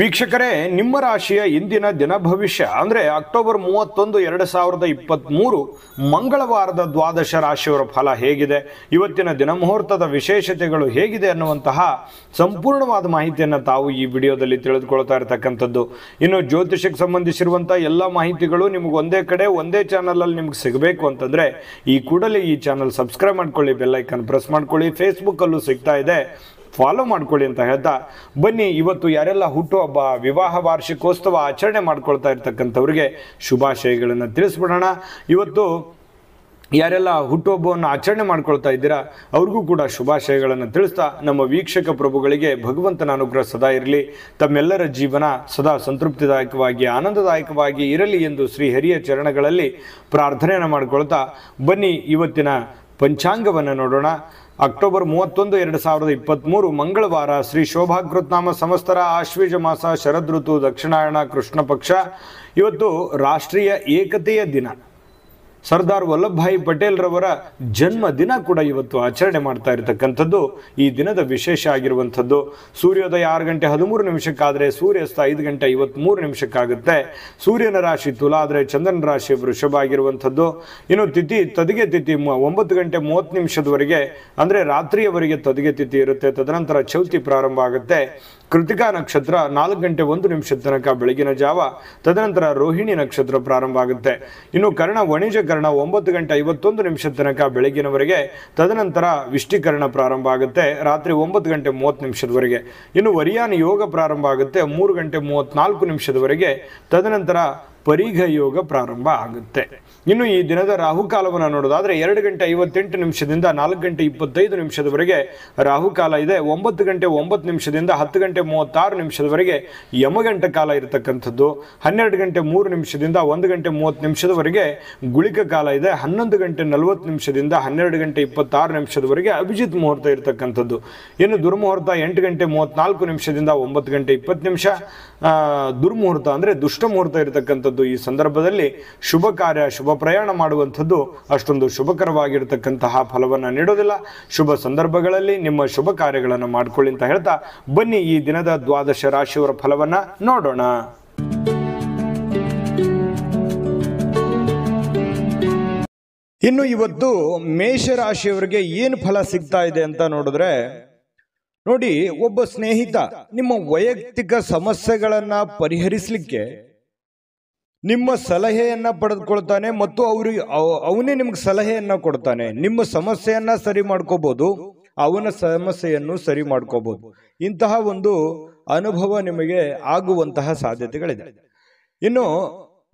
ವೀಕ್ಷಕರೇ ನಿಮ್ಮ ರಾಶಿಯ ಇಂದಿನ ದಿನ ಭವಿಷ್ಯ ಅಂದರೆ ಅಕ್ಟೋಬರ್ ಮೂವತ್ತೊಂದು ಎರಡು ಸಾವಿರದ ಇಪ್ಪತ್ತ್ಮೂರು ಮಂಗಳವಾರದ ದ್ವಾದಶ ರಾಶಿಯವರ ಫಲ ಹೇಗಿದೆ ಇವತ್ತಿನ ದಿನ ಮುಹೂರ್ತದ ವಿಶೇಷತೆಗಳು ಹೇಗಿದೆ ಅನ್ನುವಂತಹ ಸಂಪೂರ್ಣವಾದ ಮಾಹಿತಿಯನ್ನು ತಾವು ಈ ವಿಡಿಯೋದಲ್ಲಿ ತಿಳಿದುಕೊಳ್ತಾ ಇರತಕ್ಕಂಥದ್ದು ಇನ್ನು ಜ್ಯೋತಿಷಕ್ಕೆ ಸಂಬಂಧಿಸಿರುವಂಥ ಎಲ್ಲ ಮಾಹಿತಿಗಳು ನಿಮಗೆ ಒಂದೇ ಕಡೆ ಒಂದೇ ಚಾನಲಲ್ಲಿ ನಿಮ್ಗೆ ಸಿಗಬೇಕು ಅಂತಂದರೆ ಈ ಕೂಡಲೇ ಈ ಚಾನಲ್ ಸಬ್ಸ್ಕ್ರೈಬ್ ಮಾಡ್ಕೊಳ್ಳಿ ಬೆಲ್ಲೈಕನ್ ಪ್ರೆಸ್ ಮಾಡ್ಕೊಳ್ಳಿ ಫೇಸ್ಬುಕ್ಕಲ್ಲೂ ಸಿಗ್ತಾ ಇದೆ ಫಾಲೋ ಮಾಡ್ಕೊಳ್ಳಿ ಅಂತ ಹೇಳ್ತಾ ಬನ್ನಿ ಇವತ್ತು ಯಾರೆಲ್ಲ ಹುಟ್ಟುಹಬ್ಬ ವಿವಾಹ ವಾರ್ಷಿಕೋತ್ಸವ ಆಚರಣೆ ಮಾಡ್ಕೊಳ್ತಾ ಇರ್ತಕ್ಕಂಥವ್ರಿಗೆ ಶುಭಾಶಯಗಳನ್ನು ತಿಳಿಸ್ಬಿಡೋಣ ಇವತ್ತು ಯಾರೆಲ್ಲ ಹುಟ್ಟುಹಬ್ಬವನ್ನು ಆಚರಣೆ ಮಾಡ್ಕೊಳ್ತಾ ಇದ್ದೀರಾ ಅವ್ರಿಗೂ ಕೂಡ ಶುಭಾಶಯಗಳನ್ನು ತಿಳಿಸ್ತಾ ನಮ್ಮ ವೀಕ್ಷಕ ಪ್ರಭುಗಳಿಗೆ ಭಗವಂತನ ಅನುಗ್ರಹ ಸದಾ ಇರಲಿ ತಮ್ಮೆಲ್ಲರ ಜೀವನ ಸದಾ ಸಂತೃಪ್ತಿದಾಯಕವಾಗಿ ಆನಂದದಾಯಕವಾಗಿ ಇರಲಿ ಎಂದು ಶ್ರೀ ಹರಿಯ ಚರಣಗಳಲ್ಲಿ ಪ್ರಾರ್ಥನೆಯನ್ನು ಮಾಡ್ಕೊಳ್ತಾ ಬನ್ನಿ ಇವತ್ತಿನ ಪಂಚಾಂಗವನ್ನು ನೋಡೋಣ ಅಕ್ಟೋಬರ್ ಮೂವತ್ತೊಂದು ಎರಡು ಸಾವಿರದ ಇಪ್ಪತ್ತ್ಮೂರು ಮಂಗಳವಾರ ಶ್ರೀ ಶೋಭಾಕೃತ್ನಾಮ ಸಮಸ್ತರ ಆಶ್ವೀಜ ಮಾಸ ಶರದೃತು ದಕ್ಷಿಣಾಯಣ ಕೃಷ್ಣ ಪಕ್ಷ ಇವತ್ತು ರಾಷ್ಟ್ರೀಯ ಏಕತೆಯ ದಿನ ಸರ್ದಾರ್ ವಲ್ಲಭಭಾಯಿ ಪಟೇಲ್ರವರ ಜನ್ಮ ದಿನ ಕೂಡ ಇವತ್ತು ಆಚರಣೆ ಮಾಡ್ತಾ ಇರತಕ್ಕಂಥದ್ದು ಈ ದಿನದ ವಿಶೇಷ ಆಗಿರುವಂಥದ್ದು ಸೂರ್ಯೋದಯ ಆರು ಗಂಟೆ ಹದಿಮೂರು ನಿಮಿಷಕ್ಕಾದರೆ ಸೂರ್ಯಾಸ್ತ ಐದು ಗಂಟೆ ಐವತ್ತ್ಮೂರು ನಿಮಿಷಕ್ಕಾಗುತ್ತೆ ಸೂರ್ಯನ ರಾಶಿ ತುಲ ಆದರೆ ಚಂದ್ರನ ರಾಶಿ ವೃಷಭ ಆಗಿರುವಂಥದ್ದು ಇನ್ನು ತಿಥಿ ತದಿಗೆ ತಿಥಿ ಒಂಬತ್ತು ಗಂಟೆ ಮೂವತ್ತು ನಿಮಿಷದವರೆಗೆ ಅಂದರೆ ರಾತ್ರಿಯವರೆಗೆ ತದಿಗೆ ತಿಥಿ ಇರುತ್ತೆ ತದನಂತರ ಚೌತಿ ಪ್ರಾರಂಭ ಆಗುತ್ತೆ ಕೃತಿಕಾ ನಕ್ಷತ್ರ ನಾಲ್ಕು ಗಂಟೆ ಒಂದು ನಿಮಿಷದ ತನಕ ಬೆಳಗಿನ ಜಾವ ತದನಂತರ ರೋಹಿಣಿ ನಕ್ಷತ್ರ ಪ್ರಾರಂಭ ಆಗುತ್ತೆ ಇನ್ನು ಕರ್ಣ ವಣಿಜ ಕರ್ಣ ಒಂಬತ್ತು ಗಂಟೆ ಐವತ್ತೊಂದು ನಿಮಿಷದ ತನಕ ಬೆಳಗಿನವರೆಗೆ ತದನಂತರ ವಿಷ್ಠೀಕರಣ ಪ್ರಾರಂಭ ಆಗುತ್ತೆ ರಾತ್ರಿ ಒಂಬತ್ತು ಗಂಟೆ ಮೂವತ್ತು ನಿಮಿಷದವರೆಗೆ ಇನ್ನು ವರಿಯಾನ ಯೋಗ ಪ್ರಾರಂಭ ಆಗುತ್ತೆ ಮೂರು ಗಂಟೆ ಮೂವತ್ತ್ನಾಲ್ಕು ನಿಮಿಷದವರೆಗೆ ತದನಂತರ ಪರೀಘ ಯೋಗ ಪ್ರಾರಂಭ ಆಗುತ್ತೆ ಇನ್ನು ಈ ದಿನದ ರಾಹುಕಾಲವನ್ನು ನೋಡೋದಾದರೆ ಎರಡು ಗಂಟೆ ಐವತ್ತೆಂಟು ನಿಮಿಷದಿಂದ ನಾಲ್ಕು ಗಂಟೆ ಇಪ್ಪತ್ತೈದು ನಿಮಿಷದವರೆಗೆ ರಾಹುಕಾಲ ಇದೆ ಒಂಬತ್ತು ಗಂಟೆ ಒಂಬತ್ತು ನಿಮಿಷದಿಂದ ಹತ್ತು ಗಂಟೆ ಮೂವತ್ತಾರು ನಿಮಿಷದವರೆಗೆ ಯಮಗಂಟ ಕಾಲ ಇರತಕ್ಕಂಥದ್ದು ಹನ್ನೆರಡು ಗಂಟೆ ಮೂರು ನಿಮಿಷದಿಂದ ಒಂದು ಗಂಟೆ ಮೂವತ್ತು ನಿಮಿಷದವರೆಗೆ ಗುಳಿಕ ಕಾಲ ಇದೆ ಹನ್ನೊಂದು ಗಂಟೆ ನಲವತ್ತು ನಿಮಿಷದಿಂದ ಹನ್ನೆರಡು ಗಂಟೆ ಇಪ್ಪತ್ತಾರು ನಿಮಿಷದವರೆಗೆ ಅಭಿಜಿತ್ ಮುಹೂರ್ತ ಇರತಕ್ಕಂಥದ್ದು ಇನ್ನು ದುರ್ಮುಹೂರ್ತ ಎಂಟು ಗಂಟೆ ಮೂವತ್ತ್ನಾಲ್ಕು ನಿಮಿಷದಿಂದ ಒಂಬತ್ತು ಗಂಟೆ ಇಪ್ಪತ್ತು ನಿಮಿಷ ದುರ್ಮುಹೂರ್ತ ಅಂದರೆ ದುಷ್ಟ ಮುಹೂರ್ತ ಇರತಕ್ಕಂಥದ್ದು ಈ ಸಂದರ್ಭದಲ್ಲಿ ಶುಭ ಕಾರ್ಯ ಶುಭ ಪ್ರಯಾಣ ಮಾಡುವಂಥದ್ದು ಅಷ್ಟೊಂದು ಶುಭಕರವಾಗಿರತಕ್ಕಂತಹ ಫಲವನ್ನು ನೀಡೋದಿಲ್ಲ ಶುಭ ಸಂದರ್ಭಗಳಲ್ಲಿ ನಿಮ್ಮ ಶುಭ ಕಾರ್ಯಗಳನ್ನು ಮಾಡ್ಕೊಳ್ಳಿ ಅಂತ ಹೇಳ್ತಾ ಬನ್ನಿ ಈ ದಿನದ ದ್ವಾದಶ ರಾಶಿಯವರ ಫಲವನ್ನು ನೋಡೋಣ ಇನ್ನು ಇವತ್ತು ಮೇಷರಾಶಿಯವರಿಗೆ ಏನು ಫಲ ಸಿಗ್ತಾ ಇದೆ ಅಂತ ನೋಡಿದ್ರೆ ನೋಡಿ ಒಬ್ಬ ಸ್ನೇಹಿತ ನಿಮ್ಮ ವೈಯಕ್ತಿಕ ಸಮಸ್ಯೆಗಳನ್ನು ಪರಿಹರಿಸಲಿಕ್ಕೆ ನಿಮ್ಮ ಸಲಹೆಯನ್ನು ಪಡೆದುಕೊಳ್ತಾನೆ ಮತ್ತು ಅವ್ರಿಗೆ ಅವನೇ ನಿಮ್ಗೆ ಸಲಹೆಯನ್ನು ಕೊಡ್ತಾನೆ ನಿಮ್ಮ ಸಮಸ್ಯೆಯನ್ನು ಸರಿ ಮಾಡ್ಕೋಬಹುದು ಅವನ ಸಮಸ್ಯೆಯನ್ನು ಸರಿ ಮಾಡ್ಕೋಬಹುದು ಇಂತಹ ಒಂದು ಅನುಭವ ನಿಮಗೆ ಆಗುವಂತಹ ಸಾಧ್ಯತೆಗಳಿದೆ ಇನ್ನು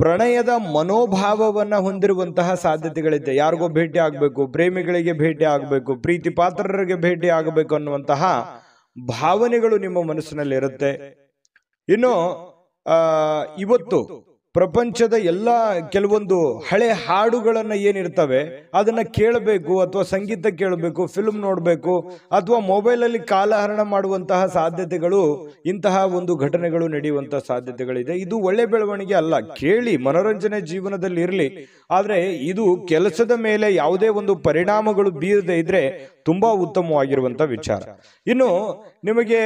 ಪ್ರಣಯದ ಮನೋಭಾವವನ್ನು ಹೊಂದಿರುವಂತಹ ಸಾಧ್ಯತೆಗಳಿದೆ ಯಾರಿಗೋ ಭೇಟಿ ಆಗಬೇಕು ಪ್ರೇಮಿಗಳಿಗೆ ಭೇಟಿ ಆಗಬೇಕು ಪ್ರೀತಿ ಪಾತ್ರರಿಗೆ ಭೇಟಿ ಆಗಬೇಕು ಅನ್ನುವಂತಹ ಭಾವನೆಗಳು ನಿಮ್ಮ ಮನಸ್ಸಿನಲ್ಲಿ ಇರುತ್ತೆ ಇನ್ನು ಇವತ್ತು ಪ್ರಪಂಚದ ಎಲ್ಲ ಕೆಲವೊಂದು ಹಳೆ ಹಾಡುಗಳನ್ನು ಏನಿರ್ತವೆ ಅದನ್ನು ಕೇಳಬೇಕು ಅಥವಾ ಸಂಗೀತ ಕೇಳಬೇಕು ಫಿಲ್ಮ್ ನೋಡಬೇಕು ಅಥವಾ ಮೊಬೈಲಲ್ಲಿ ಕಾಲಹರಣ ಮಾಡುವಂತಹ ಸಾಧ್ಯತೆಗಳು ಇಂತಹ ಒಂದು ಘಟನೆಗಳು ನಡೆಯುವಂತಹ ಸಾಧ್ಯತೆಗಳಿದೆ ಇದು ಒಳ್ಳೆ ಬೆಳವಣಿಗೆ ಅಲ್ಲ ಕೇಳಿ ಮನೋರಂಜನೆ ಜೀವನದಲ್ಲಿ ಇರಲಿ ಆದರೆ ಇದು ಕೆಲಸದ ಮೇಲೆ ಯಾವುದೇ ಒಂದು ಪರಿಣಾಮಗಳು ಬೀರದೆ ಇದ್ರೆ ತುಂಬಾ ಉತ್ತಮವಾಗಿರುವಂತ ವಿಚಾರ ಇನ್ನು ನಿಮಗೆ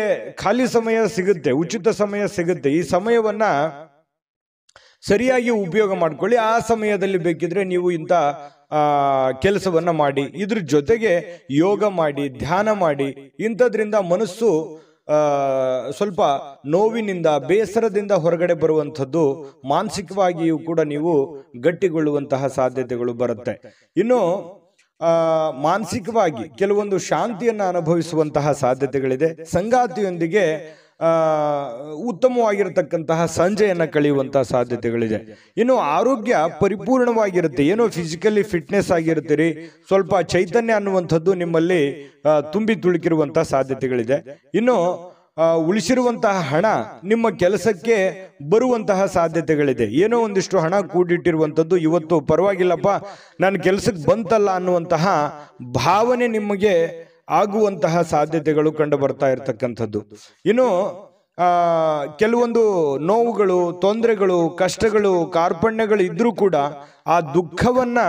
ಖಾಲಿ ಸಮಯ ಸಿಗುತ್ತೆ ಉಚಿತ ಸಮಯ ಸಿಗುತ್ತೆ ಈ ಸಮಯವನ್ನ ಸರಿಯಾಗಿ ಉಪಯೋಗ ಮಾಡ್ಕೊಳ್ಳಿ ಆ ಸಮಯದಲ್ಲಿ ಬೇಕಿದ್ರೆ ನೀವು ಇಂಥ ಕೆಲಸವನ್ನು ಮಾಡಿ ಇದ್ರ ಜೊತೆಗೆ ಯೋಗ ಮಾಡಿ ಧ್ಯಾನ ಮಾಡಿ ಇಂಥದ್ರಿಂದ ಮನಸ್ಸು ಸ್ವಲ್ಪ ನೋವಿನಿಂದ ಬೇಸರದಿಂದ ಹೊರಗಡೆ ಬರುವಂಥದ್ದು ಮಾನಸಿಕವಾಗಿಯೂ ಕೂಡ ನೀವು ಗಟ್ಟಿಗೊಳ್ಳುವಂತಹ ಸಾಧ್ಯತೆಗಳು ಬರುತ್ತೆ ಇನ್ನು ಮಾನಸಿಕವಾಗಿ ಕೆಲವೊಂದು ಶಾಂತಿಯನ್ನು ಅನುಭವಿಸುವಂತಹ ಸಾಧ್ಯತೆಗಳಿದೆ ಸಂಗಾತಿಯೊಂದಿಗೆ ಉತ್ತಮವಾಗಿರತಕ್ಕಂತಹ ಸಂಜೆಯನ್ನು ಕಳೆಯುವಂಥ ಸಾಧ್ಯತೆಗಳಿದೆ ಇನ್ನು ಆರೋಗ್ಯ ಪರಿಪೂರ್ಣವಾಗಿರುತ್ತೆ ಏನೋ ಫಿಸಿಕಲಿ ಫಿಟ್ನೆಸ್ ಆಗಿರ್ತೀರಿ ಸ್ವಲ್ಪ ಚೈತನ್ಯ ಅನ್ನುವಂಥದ್ದು ನಿಮ್ಮಲ್ಲಿ ತುಂಬಿ ತುಳುಕಿರುವಂಥ ಸಾಧ್ಯತೆಗಳಿದೆ ಇನ್ನು ಉಳಿಸಿರುವಂತಹ ಹಣ ನಿಮ್ಮ ಕೆಲಸಕ್ಕೆ ಬರುವಂತಹ ಸಾಧ್ಯತೆಗಳಿದೆ ಏನೋ ಒಂದಿಷ್ಟು ಹಣ ಕೂಡಿಟ್ಟಿರುವಂಥದ್ದು ಇವತ್ತು ಪರವಾಗಿಲ್ಲಪ್ಪ ನನ್ನ ಕೆಲಸಕ್ಕೆ ಬಂತಲ್ಲ ಅನ್ನುವಂತಹ ಭಾವನೆ ನಿಮಗೆ ಆಗುವಂತಹ ಸಾಧ್ಯತೆಗಳು ಕಂಡು ಬರ್ತಾ ಇರತಕ್ಕಂಥದ್ದು ಇನ್ನು ಕೆಲವೊಂದು ನೋವುಗಳು ತೊಂದರೆಗಳು ಕಷ್ಟಗಳು ಕಾರ್ಪಣ್ಯಗಳು ಇದ್ರೂ ಕೂಡ ಆ ದುಃಖವನ್ನ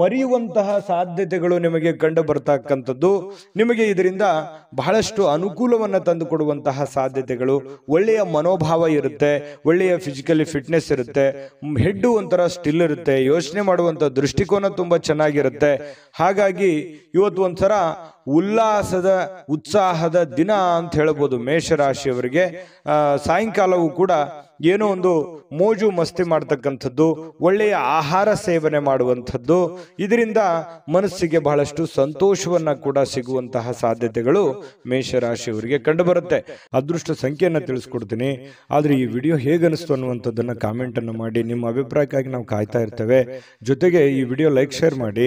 ಮರೆಯುವಂತಹ ಸಾಧ್ಯತೆಗಳು ನಿಮಗೆ ಕಂಡು ಬರ್ತಕ್ಕಂಥದ್ದು ನಿಮಗೆ ಇದರಿಂದ ಬಹಳಷ್ಟು ಅನುಕೂಲವನ್ನು ಕೊಡುವಂತಹ ಸಾಧ್ಯತೆಗಳು ಒಳ್ಳೆಯ ಮನೋಭಾವ ಇರುತ್ತೆ ಒಳ್ಳೆಯ ಫಿಸಿಕಲಿ ಫಿಟ್ನೆಸ್ ಇರುತ್ತೆ ಹೆಡ್ಡು ಒಂಥರ ಸ್ಟಿಲ್ ಇರುತ್ತೆ ಯೋಚನೆ ಮಾಡುವಂಥ ದೃಷ್ಟಿಕೋನ ತುಂಬ ಚೆನ್ನಾಗಿರುತ್ತೆ ಹಾಗಾಗಿ ಇವತ್ತು ಒಂಥರ ಉಲ್ಲಾಸದ ಉತ್ಸಾಹದ ದಿನ ಅಂತ ಹೇಳ್ಬೋದು ಮೇಷರಾಶಿಯವರಿಗೆ ಸಾಯಂಕಾಲವೂ ಕೂಡ ಏನೋ ಒಂದು ಮೋಜು ಮಸ್ತಿ ಮಾಡ್ತಕ್ಕಂಥದ್ದು ಒಳ್ಳೆಯ ಆಹಾರ ಸೇವನೆ ಮಾಡುವಂಥದ್ದು ಇದರಿಂದ ಮನಸ್ಸಿಗೆ ಬಹಳಷ್ಟು ಸಂತೋಷವನ್ನ ಕೂಡ ಸಿಗುವಂತಹ ಸಾಧ್ಯತೆಗಳು ಮೇಷರಾಶಿಯವರಿಗೆ ಕಂಡು ಬರುತ್ತೆ ಅದೃಷ್ಟ ಸಂಖ್ಯೆಯನ್ನು ತಿಳಿಸ್ಕೊಡ್ತೀನಿ ಆದರೆ ಈ ವಿಡಿಯೋ ಹೇಗೆ ಅನ್ನುವಂಥದ್ದನ್ನ ಅನ್ನುವಂಥದ್ದನ್ನು ಕಾಮೆಂಟ್ ಅನ್ನು ಮಾಡಿ ನಿಮ್ಮ ಅಭಿಪ್ರಾಯಕ್ಕಾಗಿ ನಾವು ಕಾಯ್ತಾ ಇರ್ತೇವೆ ಜೊತೆಗೆ ಈ ವಿಡಿಯೋ ಲೈಕ್ ಶೇರ್ ಮಾಡಿ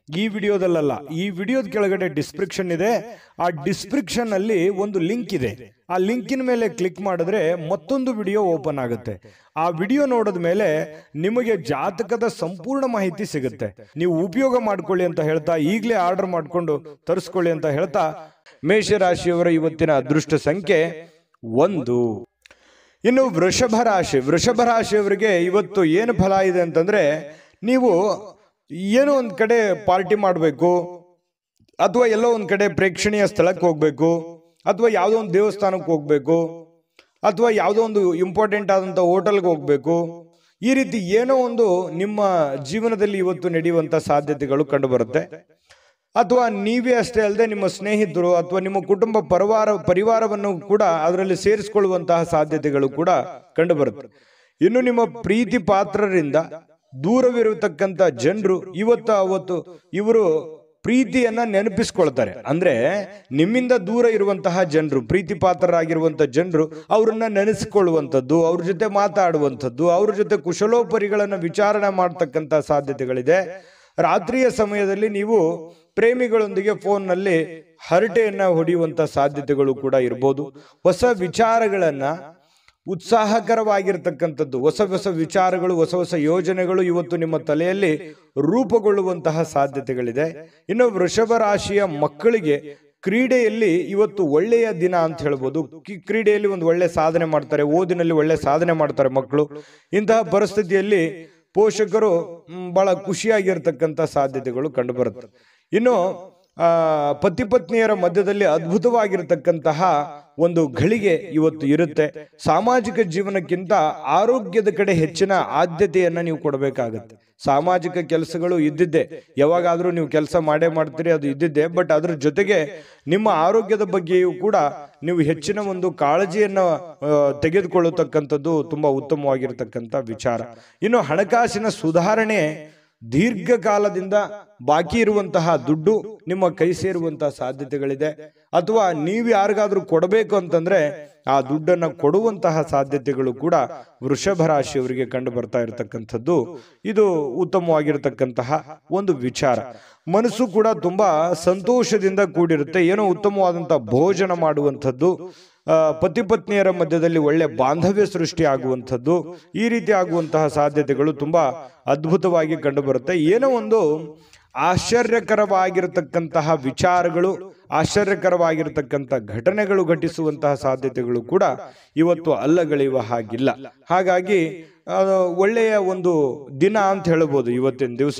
ಈ ವಿಡಿಯೋದಲ್ಲ ಈ ವಿಡಿಯೋದ ಕೆಳಗಡೆ ಡಿಸ್ಕ್ರಿಪ್ಷನ್ ಇದೆ ಆ ಡಿಸ್ಕ್ರಿಪ್ಷನ್ ಅಲ್ಲಿ ಒಂದು ಲಿಂಕ್ ಇದೆ ಆ ಲಿಂಕಿನ ಮೇಲೆ ಕ್ಲಿಕ್ ಮಾಡಿದ್ರೆ ಮತ್ತೊಂದು ವಿಡಿಯೋ ಓಪನ್ ಆಗುತ್ತೆ ಆ ವಿಡಿಯೋ ನೋಡಿದ ಮೇಲೆ ನಿಮಗೆ ಜಾತಕದ ಸಂಪೂರ್ಣ ಮಾಹಿತಿ ಸಿಗುತ್ತೆ ನೀವು ಉಪಯೋಗ ಮಾಡ್ಕೊಳ್ಳಿ ಅಂತ ಹೇಳ್ತಾ ಈಗಲೇ ಆರ್ಡರ್ ಮಾಡಿಕೊಂಡು ತರಿಸ್ಕೊಳ್ಳಿ ಅಂತ ಹೇಳ್ತಾ ಮೇಷರಾಶಿಯವರ ಇವತ್ತಿನ ಅದೃಷ್ಟ ಸಂಖ್ಯೆ ಒಂದು ಇನ್ನು ವೃಷಭ ರಾಶಿ ವೃಷಭ ರಾಶಿಯವರಿಗೆ ಇವತ್ತು ಏನು ಫಲ ಇದೆ ಅಂತಂದ್ರೆ ನೀವು ಏನೋ ಒಂದು ಕಡೆ ಪಾರ್ಟಿ ಮಾಡಬೇಕು ಅಥವಾ ಎಲ್ಲೋ ಒಂದು ಕಡೆ ಪ್ರೇಕ್ಷಣೀಯ ಸ್ಥಳಕ್ಕೆ ಹೋಗಬೇಕು ಅಥವಾ ಯಾವುದೋ ಒಂದು ದೇವಸ್ಥಾನಕ್ಕೆ ಹೋಗಬೇಕು ಅಥವಾ ಯಾವುದೋ ಒಂದು ಇಂಪಾರ್ಟೆಂಟ್ ಆದಂಥ ಹೋಟೆಲ್ಗೆ ಹೋಗಬೇಕು ಈ ರೀತಿ ಏನೋ ಒಂದು ನಿಮ್ಮ ಜೀವನದಲ್ಲಿ ಇವತ್ತು ನಡೆಯುವಂಥ ಸಾಧ್ಯತೆಗಳು ಕಂಡುಬರುತ್ತೆ ಅಥವಾ ನೀವೇ ಅಷ್ಟೇ ಅಲ್ಲದೆ ನಿಮ್ಮ ಸ್ನೇಹಿತರು ಅಥವಾ ನಿಮ್ಮ ಕುಟುಂಬ ಪರಿವಾರ ಪರಿವಾರವನ್ನು ಕೂಡ ಅದರಲ್ಲಿ ಸೇರಿಸಿಕೊಳ್ಳುವಂತಹ ಸಾಧ್ಯತೆಗಳು ಕೂಡ ಕಂಡುಬರುತ್ತೆ ಇನ್ನು ನಿಮ್ಮ ಪ್ರೀತಿ ಪಾತ್ರರಿಂದ ದೂರವಿರತಕ್ಕಂಥ ಜನರು ಇವತ್ತು ಅವತ್ತು ಇವರು ಪ್ರೀತಿಯನ್ನ ನೆನಪಿಸ್ಕೊಳ್ತಾರೆ ಅಂದ್ರೆ ನಿಮ್ಮಿಂದ ದೂರ ಇರುವಂತಹ ಜನರು ಪ್ರೀತಿ ಪಾತ್ರರಾಗಿರುವಂತಹ ಜನರು ಅವ್ರನ್ನ ನೆನೆಸಿಕೊಳ್ಳುವಂಥದ್ದು ಅವ್ರ ಜೊತೆ ಮಾತಾಡುವಂಥದ್ದು ಅವ್ರ ಜೊತೆ ಕುಶಲೋಪರಿಗಳನ್ನು ವಿಚಾರಣೆ ಮಾಡ್ತಕ್ಕಂಥ ಸಾಧ್ಯತೆಗಳಿದೆ ರಾತ್ರಿಯ ಸಮಯದಲ್ಲಿ ನೀವು ಪ್ರೇಮಿಗಳೊಂದಿಗೆ ಫೋನ್ನಲ್ಲಿ ಹರಟೆಯನ್ನು ಹೊಡೆಯುವಂಥ ಸಾಧ್ಯತೆಗಳು ಕೂಡ ಇರ್ಬೋದು ಹೊಸ ವಿಚಾರಗಳನ್ನು ಉತ್ಸಾಹಕರವಾಗಿರ್ತಕ್ಕಂಥದ್ದು ಹೊಸ ಹೊಸ ವಿಚಾರಗಳು ಹೊಸ ಹೊಸ ಯೋಜನೆಗಳು ಇವತ್ತು ನಿಮ್ಮ ತಲೆಯಲ್ಲಿ ರೂಪುಗೊಳ್ಳುವಂತಹ ಸಾಧ್ಯತೆಗಳಿದೆ ಇನ್ನು ವೃಷಭ ರಾಶಿಯ ಮಕ್ಕಳಿಗೆ ಕ್ರೀಡೆಯಲ್ಲಿ ಇವತ್ತು ಒಳ್ಳೆಯ ದಿನ ಅಂತ ಹೇಳ್ಬೋದು ಕ್ರೀಡೆಯಲ್ಲಿ ಒಂದು ಒಳ್ಳೆ ಸಾಧನೆ ಮಾಡ್ತಾರೆ ಓದಿನಲ್ಲಿ ಒಳ್ಳೆ ಸಾಧನೆ ಮಾಡ್ತಾರೆ ಮಕ್ಕಳು ಇಂತಹ ಪರಿಸ್ಥಿತಿಯಲ್ಲಿ ಪೋಷಕರು ಬಹಳ ಖುಷಿಯಾಗಿರ್ತಕ್ಕಂಥ ಸಾಧ್ಯತೆಗಳು ಕಂಡುಬರುತ್ತೆ ಇನ್ನು ಪತಿ ಪತ್ನಿಯರ ಮಧ್ಯದಲ್ಲಿ ಅದ್ಭುತವಾಗಿರ್ತಕ್ಕಂತಹ ಒಂದು ಘಳಿಗೆ ಇವತ್ತು ಇರುತ್ತೆ ಸಾಮಾಜಿಕ ಜೀವನಕ್ಕಿಂತ ಆರೋಗ್ಯದ ಕಡೆ ಹೆಚ್ಚಿನ ಆದ್ಯತೆಯನ್ನು ನೀವು ಕೊಡಬೇಕಾಗತ್ತೆ ಸಾಮಾಜಿಕ ಕೆಲಸಗಳು ಇದ್ದಿದ್ದೆ ಯಾವಾಗಾದರೂ ನೀವು ಕೆಲಸ ಮಾಡೇ ಮಾಡ್ತೀರಿ ಅದು ಇದ್ದಿದ್ದೆ ಬಟ್ ಅದ್ರ ಜೊತೆಗೆ ನಿಮ್ಮ ಆರೋಗ್ಯದ ಬಗ್ಗೆಯೂ ಕೂಡ ನೀವು ಹೆಚ್ಚಿನ ಒಂದು ಕಾಳಜಿಯನ್ನು ತೆಗೆದುಕೊಳ್ಳತಕ್ಕಂಥದ್ದು ತುಂಬಾ ಉತ್ತಮವಾಗಿರ್ತಕ್ಕಂಥ ವಿಚಾರ ಇನ್ನು ಹಣಕಾಸಿನ ಸುಧಾರಣೆ ದೀರ್ಘಕಾಲದಿಂದ ಬಾಕಿ ಇರುವಂತಹ ದುಡ್ಡು ನಿಮ್ಮ ಕೈ ಸೇರುವಂತಹ ಸಾಧ್ಯತೆಗಳಿದೆ ಅಥವಾ ನೀವು ಯಾರಿಗಾದ್ರೂ ಕೊಡಬೇಕು ಅಂತಂದ್ರೆ ಆ ದುಡ್ಡನ್ನು ಕೊಡುವಂತಹ ಸಾಧ್ಯತೆಗಳು ಕೂಡ ವೃಷಭ ರಾಶಿಯವರಿಗೆ ಕಂಡು ಬರ್ತಾ ಇರತಕ್ಕಂಥದ್ದು ಇದು ಉತ್ತಮವಾಗಿರತಕ್ಕಂತಹ ಒಂದು ವಿಚಾರ ಮನಸ್ಸು ಕೂಡ ತುಂಬಾ ಸಂತೋಷದಿಂದ ಕೂಡಿರುತ್ತೆ ಏನೋ ಉತ್ತಮವಾದಂತಹ ಭೋಜನ ಮಾಡುವಂಥದ್ದು ಪತಿ ಪತ್ನಿಯರ ಮಧ್ಯದಲ್ಲಿ ಒಳ್ಳೆ ಬಾಂಧವ್ಯ ಸೃಷ್ಟಿ ಆಗುವಂಥದ್ದು ಈ ರೀತಿ ಆಗುವಂತಹ ಸಾಧ್ಯತೆಗಳು ತುಂಬ ಅದ್ಭುತವಾಗಿ ಕಂಡುಬರುತ್ತೆ ಏನೋ ಒಂದು ಆಶ್ಚರ್ಯಕರವಾಗಿರತಕ್ಕಂತಹ ವಿಚಾರಗಳು ಆಶ್ಚರ್ಯಕರವಾಗಿರತಕ್ಕಂಥ ಘಟನೆಗಳು ಘಟಿಸುವಂತಹ ಸಾಧ್ಯತೆಗಳು ಕೂಡ ಇವತ್ತು ಅಲ್ಲಗಳೆಯುವ ಹಾಗಿಲ್ಲ ಹಾಗಾಗಿ ಒಳ್ಳೆಯ ಒಂದು ದಿನ ಅಂತ ಹೇಳ್ಬೋದು ಇವತ್ತಿನ ದಿವಸ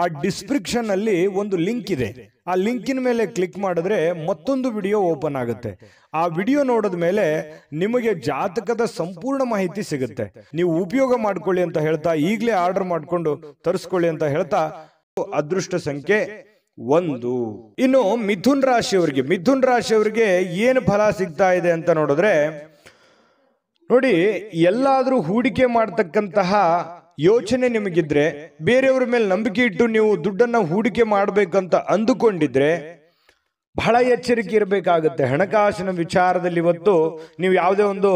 ಆ ಡಿಸ್ಕ್ರಿಪ್ಷನ್ ಅಲ್ಲಿ ಒಂದು ಲಿಂಕ್ ಇದೆ ಆ ಲಿಂಕಿನ ಮೇಲೆ ಕ್ಲಿಕ್ ಮಾಡಿದ್ರೆ ಮತ್ತೊಂದು ವಿಡಿಯೋ ಓಪನ್ ಆಗುತ್ತೆ ಆ ವಿಡಿಯೋ ನೋಡಿದ ಮೇಲೆ ನಿಮಗೆ ಜಾತಕದ ಸಂಪೂರ್ಣ ಮಾಹಿತಿ ಸಿಗುತ್ತೆ ನೀವು ಉಪಯೋಗ ಮಾಡ್ಕೊಳ್ಳಿ ಅಂತ ಹೇಳ್ತಾ ಈಗಲೇ ಆರ್ಡರ್ ಮಾಡಿಕೊಂಡು ತರಿಸ್ಕೊಳ್ಳಿ ಅಂತ ಹೇಳ್ತಾ ಅದೃಷ್ಟ ಸಂಖ್ಯೆ ಒಂದು ಇನ್ನು ಮಿಥುನ್ ರಾಶಿಯವರಿಗೆ ಮಿಥುನ್ ರಾಶಿಯವರಿಗೆ ಏನು ಫಲ ಸಿಗ್ತಾ ಇದೆ ಅಂತ ನೋಡಿದ್ರೆ ನೋಡಿ ಎಲ್ಲಾದರೂ ಹೂಡಿಕೆ ಮಾಡ್ತಕ್ಕಂತಹ ಯೋಚನೆ ನಿಮಗಿದ್ರೆ ಬೇರೆಯವ್ರ ಮೇಲೆ ನಂಬಿಕೆ ಇಟ್ಟು ನೀವು ದುಡ್ಡನ್ನು ಹೂಡಿಕೆ ಮಾಡಬೇಕಂತ ಅಂದುಕೊಂಡಿದ್ರೆ ಬಹಳ ಎಚ್ಚರಿಕೆ ಇರಬೇಕಾಗುತ್ತೆ ಹಣಕಾಸಿನ ವಿಚಾರದಲ್ಲಿ ಇವತ್ತು ನೀವು ಯಾವುದೇ ಒಂದು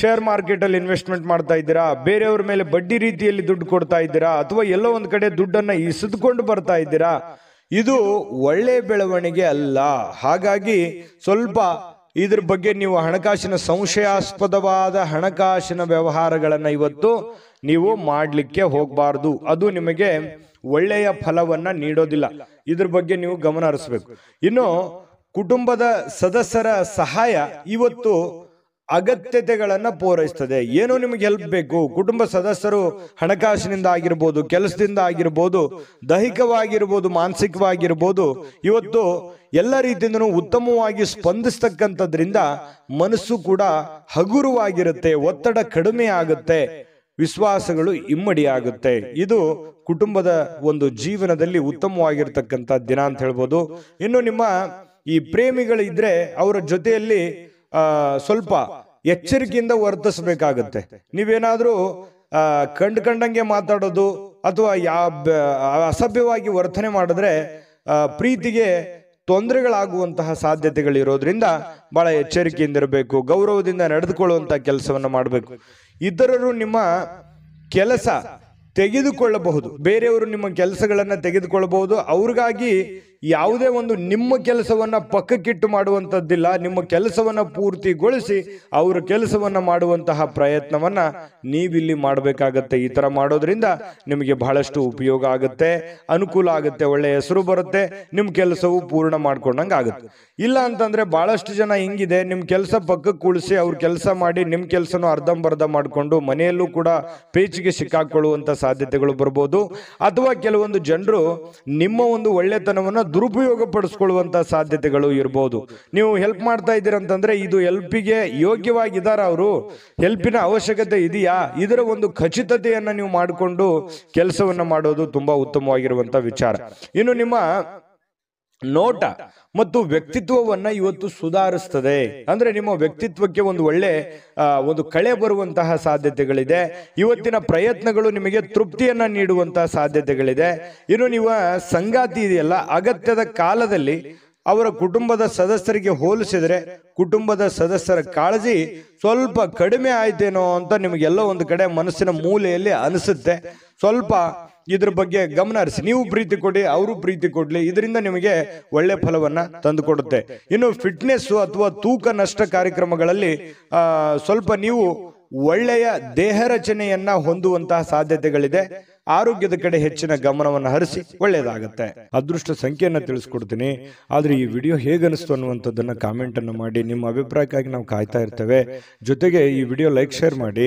ಶೇರ್ ಮಾರ್ಕೆಟಲ್ಲಿ ಇನ್ವೆಸ್ಟ್ಮೆಂಟ್ ಮಾಡ್ತಾ ಇದ್ದೀರಾ ಬೇರೆಯವ್ರ ಮೇಲೆ ಬಡ್ಡಿ ರೀತಿಯಲ್ಲಿ ದುಡ್ಡು ಕೊಡ್ತಾ ಇದ್ದೀರಾ ಅಥವಾ ಎಲ್ಲೋ ಒಂದು ಕಡೆ ದುಡ್ಡನ್ನು ಇಸಿದುಕೊಂಡು ಬರ್ತಾ ಇದ್ದೀರಾ ಇದು ಒಳ್ಳೆ ಬೆಳವಣಿಗೆ ಅಲ್ಲ ಹಾಗಾಗಿ ಸ್ವಲ್ಪ ಇದ್ರ ಬಗ್ಗೆ ನೀವು ಹಣಕಾಸಿನ ಸಂಶಯಾಸ್ಪದವಾದ ಹಣಕಾಸಿನ ವ್ಯವಹಾರಗಳನ್ನು ಇವತ್ತು ನೀವು ಮಾಡಲಿಕ್ಕೆ ಹೋಗಬಾರ್ದು ಅದು ನಿಮಗೆ ಒಳ್ಳೆಯ ಫಲವನ್ನ ನೀಡೋದಿಲ್ಲ ಇದ್ರ ಬಗ್ಗೆ ನೀವು ಗಮನ ಹರಿಸ್ಬೇಕು ಇನ್ನು ಕುಟುಂಬದ ಸದಸ್ಯರ ಸಹಾಯ ಇವತ್ತು ಅಗತ್ಯತೆಗಳನ್ನು ಪೂರೈಸ್ತದೆ ಏನು ನಿಮಗೆ ಹೆಲ್ಪ್ ಬೇಕು ಕುಟುಂಬ ಸದಸ್ಯರು ಹಣಕಾಸಿನಿಂದ ಆಗಿರ್ಬೋದು ಕೆಲಸದಿಂದ ಆಗಿರ್ಬೋದು ದೈಹಿಕವಾಗಿರ್ಬೋದು ಮಾನಸಿಕವಾಗಿರ್ಬೋದು ಇವತ್ತು ಎಲ್ಲ ರೀತಿಯಿಂದನು ಉತ್ತಮವಾಗಿ ಸ್ಪಂದಿಸ್ತಕ್ಕಂಥದ್ರಿಂದ ಮನಸ್ಸು ಕೂಡ ಹಗುರವಾಗಿರುತ್ತೆ ಒತ್ತಡ ಕಡಿಮೆ ಆಗುತ್ತೆ ವಿಶ್ವಾಸಗಳು ಇಮ್ಮಡಿಯಾಗುತ್ತೆ ಇದು ಕುಟುಂಬದ ಒಂದು ಜೀವನದಲ್ಲಿ ಉತ್ತಮವಾಗಿರ್ತಕ್ಕಂಥ ದಿನ ಅಂತ ಹೇಳ್ಬೋದು ಇನ್ನು ನಿಮ್ಮ ಈ ಪ್ರೇಮಿಗಳಿದ್ರೆ ಅವರ ಜೊತೆಯಲ್ಲಿ ಸ್ವಲ್ಪ ಎಚ್ಚರಿಕೆಯಿಂದ ವರ್ತಿಸಬೇಕಾಗತ್ತೆ ನೀವೇನಾದ್ರೂ ಕಂಡು ಕಂಡಂಗೆ ಮಾತಾಡೋದು ಅಥವಾ ಯಾ ಅಸಭ್ಯವಾಗಿ ವರ್ತನೆ ಮಾಡಿದ್ರೆ ಪ್ರೀತಿಗೆ ತೊಂದರೆಗಳಾಗುವಂತಹ ಸಾಧ್ಯತೆಗಳಿರೋದ್ರಿಂದ ಬಹಳ ಎಚ್ಚರಿಕೆಯಿಂದ ಇರಬೇಕು ಗೌರವದಿಂದ ನಡೆದುಕೊಳ್ಳುವಂತಹ ಕೆಲಸವನ್ನು ಮಾಡಬೇಕು ಇತರರು ನಿಮ್ಮ ಕೆಲಸ ತೆಗೆದುಕೊಳ್ಳಬಹುದು ಬೇರೆಯವರು ನಿಮ್ಮ ಕೆಲಸಗಳನ್ನು ತೆಗೆದುಕೊಳ್ಳಬಹುದು ಅವ್ರಿಗಾಗಿ ಯಾವುದೇ ಒಂದು ನಿಮ್ಮ ಕೆಲಸವನ್ನು ಪಕ್ಕಕ್ಕಿಟ್ಟು ಮಾಡುವಂಥದ್ದಿಲ್ಲ ನಿಮ್ಮ ಕೆಲಸವನ್ನು ಪೂರ್ತಿಗೊಳಿಸಿ ಅವರ ಕೆಲಸವನ್ನು ಮಾಡುವಂತಹ ಪ್ರಯತ್ನವನ್ನು ನೀವಿಲ್ಲಿ ಮಾಡಬೇಕಾಗತ್ತೆ ಈ ಥರ ಮಾಡೋದ್ರಿಂದ ನಿಮಗೆ ಬಹಳಷ್ಟು ಉಪಯೋಗ ಆಗುತ್ತೆ ಅನುಕೂಲ ಆಗುತ್ತೆ ಒಳ್ಳೆಯ ಹೆಸರು ಬರುತ್ತೆ ನಿಮ್ಮ ಕೆಲಸವು ಪೂರ್ಣ ಮಾಡ್ಕೊಂಡಂಗೆ ಆಗುತ್ತೆ ಇಲ್ಲ ಅಂತಂದರೆ ಭಾಳಷ್ಟು ಜನ ಹಿಂಗಿದೆ ನಿಮ್ಮ ಕೆಲಸ ಪಕ್ಕಕ್ಕೆ ಉಳಿಸಿ ಅವ್ರ ಕೆಲಸ ಮಾಡಿ ನಿಮ್ಮ ಕೆಲಸನೂ ಅರ್ಧಂಬರ್ಧ ಮಾಡಿಕೊಂಡು ಮನೆಯಲ್ಲೂ ಕೂಡ ಪೇಚಿಗೆ ಸಿಕ್ಕಾಕ್ಕೊಳ್ಳುವಂಥ ಸಾಧ್ಯತೆಗಳು ಬರ್ಬೋದು ಅಥವಾ ಕೆಲವೊಂದು ಜನರು ನಿಮ್ಮ ಒಂದು ಒಳ್ಳೆತನವನ್ನು ದುರುಪಯೋಗ ಪಡಿಸ್ಕೊಳ್ಳುವಂತ ಸಾಧ್ಯತೆಗಳು ಇರ್ಬೋದು ನೀವು ಹೆಲ್ಪ್ ಮಾಡ್ತಾ ಇದ್ದೀರಂತಂದ್ರೆ ಇದು ಹೆಲ್ಪಿಗೆ ಯೋಗ್ಯವಾಗಿದ್ದಾರೆ ಅವರು ಹೆಲ್ಪಿನ ಅವಶ್ಯಕತೆ ಇದೆಯಾ ಇದರ ಒಂದು ಖಚಿತತೆಯನ್ನು ನೀವು ಮಾಡಿಕೊಂಡು ಕೆಲಸವನ್ನು ಮಾಡೋದು ತುಂಬಾ ಉತ್ತಮವಾಗಿರುವಂತ ವಿಚಾರ ಇನ್ನು ನಿಮ್ಮ ನೋಟ ಮತ್ತು ವ್ಯಕ್ತಿತ್ವವನ್ನ ಇವತ್ತು ಸುಧಾರಿಸ್ತದೆ ಅಂದ್ರೆ ನಿಮ್ಮ ವ್ಯಕ್ತಿತ್ವಕ್ಕೆ ಒಂದು ಒಳ್ಳೆ ಒಂದು ಕಳೆ ಬರುವಂತಹ ಸಾಧ್ಯತೆಗಳಿದೆ ಇವತ್ತಿನ ಪ್ರಯತ್ನಗಳು ನಿಮಗೆ ತೃಪ್ತಿಯನ್ನ ನೀಡುವಂತಹ ಸಾಧ್ಯತೆಗಳಿದೆ ಇನ್ನು ನೀವು ಸಂಗಾತಿ ಇದೆಯಲ್ಲ ಅಗತ್ಯದ ಕಾಲದಲ್ಲಿ ಅವರ ಕುಟುಂಬದ ಸದಸ್ಯರಿಗೆ ಹೋಲಿಸಿದರೆ ಕುಟುಂಬದ ಸದಸ್ಯರ ಕಾಳಜಿ ಸ್ವಲ್ಪ ಕಡಿಮೆ ಆಯ್ತೇನೋ ಅಂತ ನಿಮಗೆಲ್ಲ ಒಂದು ಕಡೆ ಮನಸ್ಸಿನ ಮೂಲೆಯಲ್ಲಿ ಅನಿಸುತ್ತೆ ಸ್ವಲ್ಪ ಇದ್ರ ಬಗ್ಗೆ ಗಮನ ಹರಿಸಿ ನೀವು ಪ್ರೀತಿ ಕೊಡಿ ಅವರು ಪ್ರೀತಿ ಕೊಡ್ಲಿ ಇದರಿಂದ ನಿಮಗೆ ಒಳ್ಳೆ ಫಲವನ್ನ ತಂದುಕೊಡುತ್ತೆ ಇನ್ನು ಫಿಟ್ನೆಸ್ ಅಥವಾ ತೂಕ ನಷ್ಟ ಕಾರ್ಯಕ್ರಮಗಳಲ್ಲಿ ಸ್ವಲ್ಪ ನೀವು ಒಳ್ಳೆಯ ದೇಹ ರಚನೆಯನ್ನ ಹೊಂದುವಂತಹ ಸಾಧ್ಯತೆಗಳಿದೆ ಆರೋಗ್ಯದ ಕಡೆ ಹೆಚ್ಚಿನ ಗಮನವನ್ನು ಹರಿಸಿ ಒಳ್ಳೆಯದಾಗುತ್ತೆ ಅದೃಷ್ಟ ಸಂಖ್ಯೆಯನ್ನು ತಿಳಿಸ್ಕೊಡ್ತೀನಿ ಆದರೆ ಈ ವಿಡಿಯೋ ಹೇಗನ್ನಿಸ್ತು ಅನ್ನುವಂಥದ್ದನ್ನು ಕಾಮೆಂಟನ್ನು ಮಾಡಿ ನಿಮ್ಮ ಅಭಿಪ್ರಾಯಕ್ಕಾಗಿ ನಾವು ಕಾಯ್ತಾ ಇರ್ತೇವೆ ಜೊತೆಗೆ ಈ ವಿಡಿಯೋ ಲೈಕ್ ಶೇರ್ ಮಾಡಿ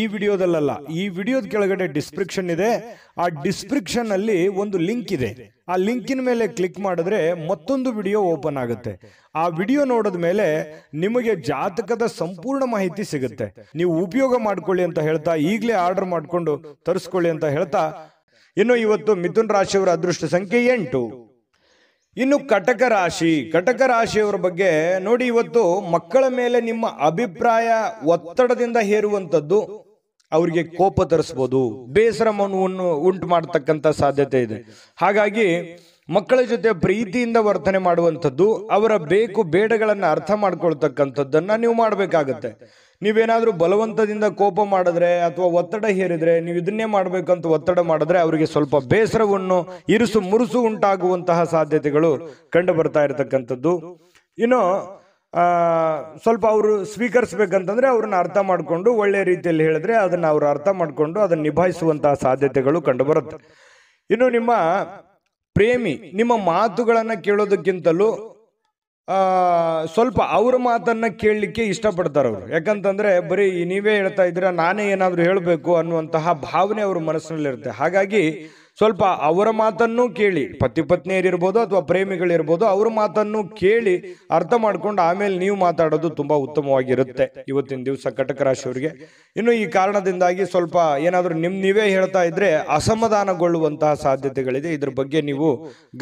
ಈ ವಿಡಿಯೋದಲ್ಲ ಈ ವಿಡಿಯೋದ ಕೆಳಗಡೆ ಡಿಸ್ಕ್ರಿಪ್ಷನ್ ಇದೆ ಆ ಡಿಸ್ಕ್ರಿಪ್ಷನ್ ಅಲ್ಲಿ ಒಂದು ಲಿಂಕ್ ಇದೆ ಆ ಲಿಂಕಿನ ಮೇಲೆ ಕ್ಲಿಕ್ ಮಾಡಿದ್ರೆ ಮತ್ತೊಂದು ವಿಡಿಯೋ ಓಪನ್ ಆಗುತ್ತೆ ಆ ವಿಡಿಯೋ ನೋಡಿದ ಮೇಲೆ ನಿಮಗೆ ಜಾತಕದ ಸಂಪೂರ್ಣ ಮಾಹಿತಿ ಸಿಗುತ್ತೆ ನೀವು ಉಪಯೋಗ ಮಾಡ್ಕೊಳ್ಳಿ ಅಂತ ಹೇಳ್ತಾ ಈಗಲೇ ಆರ್ಡರ್ ಮಾಡಿಕೊಂಡು ತರಿಸ್ಕೊಳ್ಳಿ ಅಂತ ಹೇಳ್ತಾ ಇನ್ನು ಇವತ್ತು ಮಿಥುನ್ ರಾಶಿಯವರ ಅದೃಷ್ಟ ಸಂಖ್ಯೆ ಎಂಟು ಇನ್ನು ಕಟಕ ರಾಶಿ ಕಟಕ ರಾಶಿಯವರ ಬಗ್ಗೆ ನೋಡಿ ಇವತ್ತು ಮಕ್ಕಳ ಮೇಲೆ ನಿಮ್ಮ ಅಭಿಪ್ರಾಯ ಒತ್ತಡದಿಂದ ಹೇರುವಂಥದ್ದು ಅವರಿಗೆ ಕೋಪ ತರಿಸ್ಬೋದು ಬೇಸರವನ್ನು ಉಂಟು ಮಾಡತಕ್ಕಂಥ ಸಾಧ್ಯತೆ ಇದೆ ಹಾಗಾಗಿ ಮಕ್ಕಳ ಜೊತೆ ಪ್ರೀತಿಯಿಂದ ವರ್ತನೆ ಮಾಡುವಂಥದ್ದು ಅವರ ಬೇಕು ಬೇಡಗಳನ್ನು ಅರ್ಥ ಮಾಡ್ಕೊಳ್ತಕ್ಕಂಥದ್ದನ್ನು ನೀವು ಮಾಡಬೇಕಾಗತ್ತೆ ನೀವೇನಾದರೂ ಬಲವಂತದಿಂದ ಕೋಪ ಮಾಡಿದ್ರೆ ಅಥವಾ ಒತ್ತಡ ಹೇರಿದರೆ ನೀವು ಇದನ್ನೇ ಮಾಡಬೇಕಂತ ಒತ್ತಡ ಮಾಡಿದ್ರೆ ಅವರಿಗೆ ಸ್ವಲ್ಪ ಬೇಸರವನ್ನು ಇರುಸು ಮುರುಸು ಉಂಟಾಗುವಂತಹ ಸಾಧ್ಯತೆಗಳು ಕಂಡು ಬರ್ತಾ ಇರತಕ್ಕಂಥದ್ದು ಇನ್ನು ಸ್ವಲ್ಪ ಅವರು ಸ್ವೀಕರಿಸ್ಬೇಕಂತಂದ್ರೆ ಅವ್ರನ್ನ ಅರ್ಥ ಮಾಡಿಕೊಂಡು ಒಳ್ಳೆ ರೀತಿಯಲ್ಲಿ ಹೇಳಿದ್ರೆ ಅದನ್ನು ಅವರು ಅರ್ಥ ಮಾಡಿಕೊಂಡು ಅದನ್ನು ನಿಭಾಯಿಸುವಂತಹ ಸಾಧ್ಯತೆಗಳು ಕಂಡು ಬರುತ್ತೆ ಇನ್ನು ನಿಮ್ಮ ಪ್ರೇಮಿ ನಿಮ್ಮ ಮಾತುಗಳನ್ನು ಕೇಳೋದಕ್ಕಿಂತಲೂ ಸ್ವಲ್ಪ ಅವ್ರ ಮಾತನ್ನು ಕೇಳಲಿಕ್ಕೆ ಇಷ್ಟಪಡ್ತಾರೆ ಅವರು ಯಾಕಂತಂದರೆ ಬರೀ ನೀವೇ ಹೇಳ್ತಾ ಇದ್ದೀರಾ ನಾನೇ ಏನಾದರೂ ಹೇಳಬೇಕು ಅನ್ನುವಂತಹ ಭಾವನೆ ಅವ್ರ ಮನಸ್ಸಿನಲ್ಲಿರುತ್ತೆ ಹಾಗಾಗಿ ಸ್ವಲ್ಪ ಅವರ ಮಾತನ್ನು ಕೇಳಿ ಪತಿ ಪತ್ನಿಯರಿರ್ಬೋದು ಅಥವಾ ಪ್ರೇಮಿಗಳಿರ್ಬೋದು ಅವ್ರ ಮಾತನ್ನು ಕೇಳಿ ಅರ್ಥ ಮಾಡಿಕೊಂಡು ಆಮೇಲೆ ನೀವು ಮಾತಾಡೋದು ತುಂಬ ಉತ್ತಮವಾಗಿರುತ್ತೆ ಇವತ್ತಿನ ದಿವಸ ಕಟಕ ರಾಶಿಯವರಿಗೆ ಇನ್ನು ಈ ಕಾರಣದಿಂದಾಗಿ ಸ್ವಲ್ಪ ಏನಾದರೂ ನಿಮ್ಮ ನೀವೇ ಹೇಳ್ತಾ ಇದ್ರೆ ಅಸಮಾಧಾನಗೊಳ್ಳುವಂತಹ ಸಾಧ್ಯತೆಗಳಿದೆ ಇದ್ರ ಬಗ್ಗೆ ನೀವು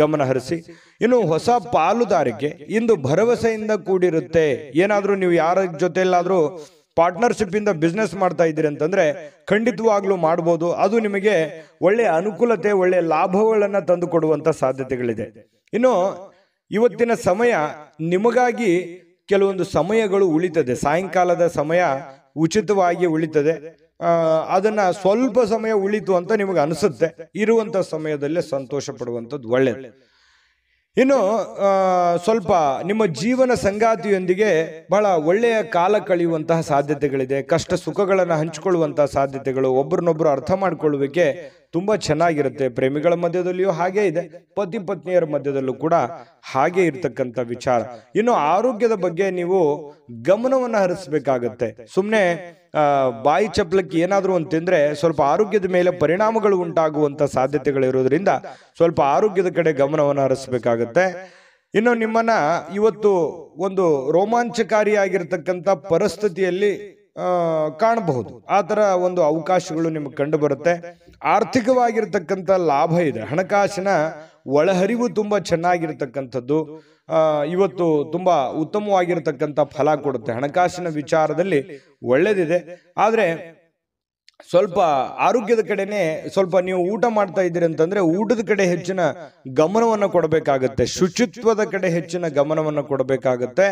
ಗಮನ ಹರಿಸಿ ಇನ್ನು ಹೊಸ ಪಾಲುದಾರಿಕೆ ಇಂದು ಭರವಸೆಯಿಂದ ಕೂಡಿರುತ್ತೆ ಏನಾದರೂ ನೀವು ಯಾರ ಜೊತೆಯಲ್ಲಾದರೂ ಪಾರ್ಟ್ನರ್ಶಿಪ್ ಇಂದ ಬಿಸ್ನೆಸ್ ಮಾಡ್ತಾ ಇದ್ದೀರಿ ಅಂತಂದ್ರೆ ಖಂಡಿತವಾಗ್ಲೂ ಮಾಡ್ಬೋದು ಅದು ನಿಮಗೆ ಒಳ್ಳೆಯ ಅನುಕೂಲತೆ ಒಳ್ಳೆಯ ಲಾಭಗಳನ್ನು ತಂದು ಕೊಡುವಂತ ಸಾಧ್ಯತೆಗಳಿದೆ ಇನ್ನು ಇವತ್ತಿನ ಸಮಯ ನಿಮಗಾಗಿ ಕೆಲವೊಂದು ಸಮಯಗಳು ಉಳಿತದೆ ಸಾಯಂಕಾಲದ ಸಮಯ ಉಚಿತವಾಗಿ ಉಳಿತದೆ ಅದನ್ನ ಸ್ವಲ್ಪ ಸಮಯ ಉಳಿತು ಅಂತ ನಿಮಗೆ ಅನಿಸುತ್ತೆ ಇರುವಂತ ಸಮಯದಲ್ಲೇ ಸಂತೋಷ ಪಡುವಂಥದ್ದು ಒಳ್ಳೆಯದು ಇನ್ನು ಸ್ವಲ್ಪ ನಿಮ್ಮ ಜೀವನ ಸಂಗಾತಿಯೊಂದಿಗೆ ಬಹಳ ಒಳ್ಳೆಯ ಕಾಲ ಕಳೆಯುವಂತಹ ಸಾಧ್ಯತೆಗಳಿದೆ ಕಷ್ಟ ಸುಖಗಳನ್ನು ಹಂಚಿಕೊಳ್ಳುವಂತಹ ಸಾಧ್ಯತೆಗಳು ಒಬ್ಬರನ್ನೊಬ್ಬರು ಅರ್ಥ ಮಾಡಿಕೊಳ್ಳುವಿಕೆ ತುಂಬ ಚೆನ್ನಾಗಿರುತ್ತೆ ಪ್ರೇಮಿಗಳ ಮಧ್ಯದಲ್ಲಿಯೂ ಹಾಗೆ ಇದೆ ಪತಿ ಪತ್ನಿಯರ ಮಧ್ಯದಲ್ಲೂ ಕೂಡ ಹಾಗೆ ಇರ್ತಕ್ಕಂಥ ವಿಚಾರ ಇನ್ನು ಆರೋಗ್ಯದ ಬಗ್ಗೆ ನೀವು ಗಮನವನ್ನು ಹರಿಸಬೇಕಾಗತ್ತೆ ಸುಮ್ಮನೆ ಬಾಯಿ ಚಪ್ಪಲಕ್ಕೆ ಏನಾದರೂ ಒಂದು ಸ್ವಲ್ಪ ಆರೋಗ್ಯದ ಮೇಲೆ ಪರಿಣಾಮಗಳು ಉಂಟಾಗುವಂಥ ಸಾಧ್ಯತೆಗಳಿರೋದ್ರಿಂದ ಸ್ವಲ್ಪ ಆರೋಗ್ಯದ ಕಡೆ ಗಮನವನ್ನು ಹರಿಸಬೇಕಾಗತ್ತೆ ಇನ್ನು ನಿಮ್ಮನ್ನು ಇವತ್ತು ಒಂದು ರೋಮಾಂಚಕಾರಿಯಾಗಿರ್ತಕ್ಕಂಥ ಪರಿಸ್ಥಿತಿಯಲ್ಲಿ ಕಾಣಬಹುದು ಆ ಥರ ಒಂದು ಅವಕಾಶಗಳು ನಿಮಗೆ ಕಂಡು ಬರುತ್ತೆ ಆರ್ಥಿಕವಾಗಿರ್ತಕ್ಕಂಥ ಲಾಭ ಇದೆ ಹಣಕಾಸಿನ ಒಳಹರಿವು ತುಂಬ ಚೆನ್ನಾಗಿರ್ತಕ್ಕಂಥದ್ದು ಇವತ್ತು ತುಂಬ ಉತ್ತಮವಾಗಿರತಕ್ಕಂಥ ಫಲ ಕೊಡುತ್ತೆ ಹಣಕಾಸಿನ ವಿಚಾರದಲ್ಲಿ ಒಳ್ಳೆದಿದೆ ಆದರೆ ಸ್ವಲ್ಪ ಆರೋಗ್ಯದ ಕಡೆನೆ ಸ್ವಲ್ಪ ನೀವು ಊಟ ಮಾಡ್ತಾ ಇದ್ದೀರಿ ಅಂತಂದ್ರೆ ಊಟದ ಕಡೆ ಹೆಚ್ಚಿನ ಗಮನವನ್ನು ಕೊಡಬೇಕಾಗತ್ತೆ ಶುಚಿತ್ವದ ಕಡೆ ಹೆಚ್ಚಿನ ಗಮನವನ್ನು ಕೊಡಬೇಕಾಗತ್ತೆ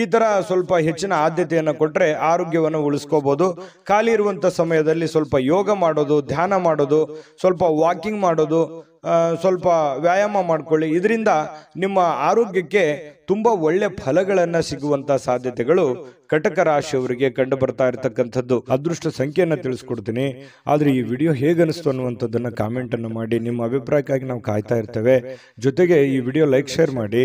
ಈ ತರ ಸ್ವಲ್ಪ ಹೆಚ್ಚಿನ ಆದ್ಯತೆಯನ್ನು ಕೊಟ್ಟರೆ ಆರೋಗ್ಯವನ್ನು ಉಳಿಸ್ಕೋಬಹುದು ಖಾಲಿ ಇರುವಂತ ಸಮಯದಲ್ಲಿ ಸ್ವಲ್ಪ ಯೋಗ ಮಾಡೋದು ಧ್ಯಾನ ಮಾಡೋದು ಸ್ವಲ್ಪ ವಾಕಿಂಗ್ ಮಾಡೋದು ಸ್ವಲ್ಪ ವ್ಯಾಯಾಮ ಮಾಡಿಕೊಳ್ಳಿ ಇದರಿಂದ ನಿಮ್ಮ ಆರೋಗ್ಯಕ್ಕೆ ತುಂಬ ಒಳ್ಳೆ ಫಲಗಳನ್ನು ಸಿಗುವಂಥ ಸಾಧ್ಯತೆಗಳು ಕಟಕ ರಾಶಿಯವರಿಗೆ ಕಂಡು ಬರ್ತಾ ಇರತಕ್ಕಂಥದ್ದು ಅದೃಷ್ಟ ಸಂಖ್ಯೆಯನ್ನು ತಿಳಿಸ್ಕೊಡ್ತೀನಿ ಆದರೆ ಈ ವಿಡಿಯೋ ಹೇಗೆ ಅನ್ನುವಂಥದ್ದನ್ನು ಕಾಮೆಂಟನ್ನು ಮಾಡಿ ನಿಮ್ಮ ಅಭಿಪ್ರಾಯಕ್ಕಾಗಿ ನಾವು ಕಾಯ್ತಾ ಇರ್ತೇವೆ ಜೊತೆಗೆ ಈ ವಿಡಿಯೋ ಲೈಕ್ ಶೇರ್ ಮಾಡಿ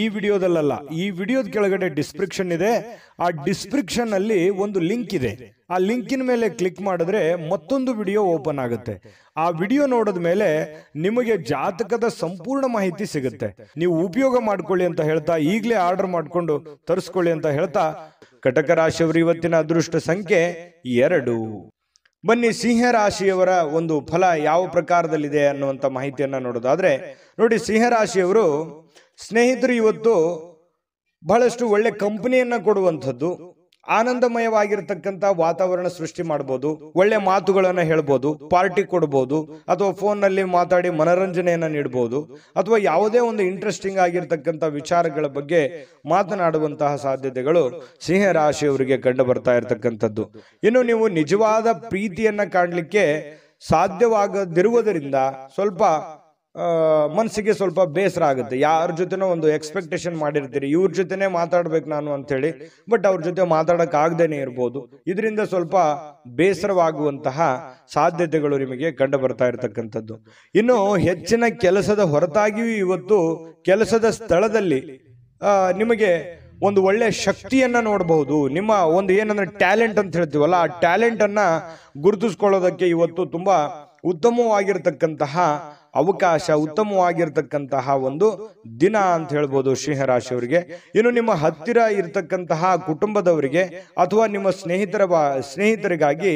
ಈ ವಿಡಿಯೋದಲ್ಲ ಈ ವಿಡಿಯೋದ ಕೆಳಗಡೆ ಡಿಸ್ಕ್ರಿಪ್ಷನ್ ಇದೆ ಆ ಡಿಸ್ಕ್ರಿಪ್ಷನ್ ಅಲ್ಲಿ ಒಂದು ಲಿಂಕ್ ಇದೆ ಆ ಲಿಂಕಿನ ಮೇಲೆ ಕ್ಲಿಕ್ ಮಾಡಿದ್ರೆ ಮತ್ತೊಂದು ವಿಡಿಯೋ ಓಪನ್ ಆಗುತ್ತೆ ಆ ವಿಡಿಯೋ ನೋಡಿದ ಮೇಲೆ ನಿಮಗೆ ಜಾತಕದ ಸಂಪೂರ್ಣ ಮಾಹಿತಿ ಸಿಗುತ್ತೆ ನೀವು ಉಪಯೋಗ ಮಾಡ್ಕೊಳ್ಳಿ ಅಂತ ಹೇಳ್ತಾ ಈಗಲೇ ಆರ್ಡರ್ ಮಾಡಿಕೊಂಡು ತರಿಸ್ಕೊಳ್ಳಿ ಅಂತ ಹೇಳ್ತಾ ಕಟಕ ರಾಶಿಯವರು ಇವತ್ತಿನ ಅದೃಷ್ಟ ಸಂಖ್ಯೆ ಎರಡು ಬನ್ನಿ ಸಿಂಹ ರಾಶಿಯವರ ಒಂದು ಫಲ ಯಾವ ಪ್ರಕಾರದಲ್ಲಿದೆ ಅನ್ನುವಂಥ ಮಾಹಿತಿಯನ್ನು ನೋಡೋದಾದ್ರೆ ನೋಡಿ ಸಿಂಹ ರಾಶಿಯವರು ಸ್ನೇಹಿತರು ಇವತ್ತು ಬಹಳಷ್ಟು ಒಳ್ಳೆ ಕಂಪನಿಯನ್ನ ಕೊಡುವಂಥದ್ದು ಆನಂದಮಯವಾಗಿರ್ತಕ್ಕಂಥ ವಾತಾವರಣ ಸೃಷ್ಟಿ ಮಾಡಬಹುದು ಒಳ್ಳೆ ಮಾತುಗಳನ್ನು ಹೇಳ್ಬೋದು ಪಾರ್ಟಿ ಕೊಡ್ಬೋದು ಅಥವಾ ಫೋನ್ನಲ್ಲಿ ಮಾತಾಡಿ ಮನರಂಜನೆಯನ್ನು ನೀಡಬಹುದು ಅಥವಾ ಯಾವುದೇ ಒಂದು ಇಂಟ್ರೆಸ್ಟಿಂಗ್ ಆಗಿರ್ತಕ್ಕಂಥ ವಿಚಾರಗಳ ಬಗ್ಗೆ ಮಾತನಾಡುವಂತಹ ಸಾಧ್ಯತೆಗಳು ಸಿಂಹರಾಶಿಯವರಿಗೆ ಕಂಡು ಬರ್ತಾ ಇರತಕ್ಕಂಥದ್ದು ಇನ್ನು ನೀವು ನಿಜವಾದ ಪ್ರೀತಿಯನ್ನು ಕಾಣಲಿಕ್ಕೆ ಸಾಧ್ಯವಾಗದಿರುವುದರಿಂದ ಸ್ವಲ್ಪ ಮನಸ್ಸಿಗೆ ಸ್ವಲ್ಪ ಬೇಸರ ಆಗುತ್ತೆ ಯಾರ ಜೊತೆನೋ ಒಂದು ಎಕ್ಸ್ಪೆಕ್ಟೇಷನ್ ಮಾಡಿರ್ತೀರಿ ಇವ್ರ ಜೊತೆನೇ ಮಾತಾಡ್ಬೇಕು ನಾನು ಅಂಥೇಳಿ ಬಟ್ ಅವ್ರ ಜೊತೆ ಮಾತಾಡೋಕ್ಕಾಗ್ದೇ ಇರ್ಬೋದು ಇದರಿಂದ ಸ್ವಲ್ಪ ಬೇಸರವಾಗುವಂತಹ ಸಾಧ್ಯತೆಗಳು ನಿಮಗೆ ಕಂಡು ಬರ್ತಾ ಇರತಕ್ಕಂಥದ್ದು ಇನ್ನು ಹೆಚ್ಚಿನ ಕೆಲಸದ ಹೊರತಾಗಿಯೂ ಇವತ್ತು ಕೆಲಸದ ಸ್ಥಳದಲ್ಲಿ ನಿಮಗೆ ಒಂದು ಒಳ್ಳೆ ಶಕ್ತಿಯನ್ನು ನೋಡಬಹುದು ನಿಮ್ಮ ಒಂದು ಏನಂದ್ರೆ ಟ್ಯಾಲೆಂಟ್ ಅಂತ ಹೇಳ್ತೀವಲ್ಲ ಆ ಟ್ಯಾಲೆಂಟನ್ನು ಗುರುತಿಸ್ಕೊಳ್ಳೋದಕ್ಕೆ ಇವತ್ತು ತುಂಬ ಉತ್ತಮವಾಗಿರ್ತಕ್ಕಂತಹ ಅವಕಾಶ ಉತ್ತಮವಾಗಿರ್ತಕ್ಕಂತಹ ಒಂದು ದಿನ ಅಂತ ಹೇಳ್ಬೋದು ಸಿಂಹರಾಶಿಯವರಿಗೆ ಇನ್ನು ನಿಮ್ಮ ಹತ್ತಿರ ಇರತಕ್ಕಂತಹ ಕುಟುಂಬದವರಿಗೆ ಅಥವಾ ನಿಮ್ಮ ಸ್ನೇಹಿತರ ಸ್ನೇಹಿತರಿಗಾಗಿ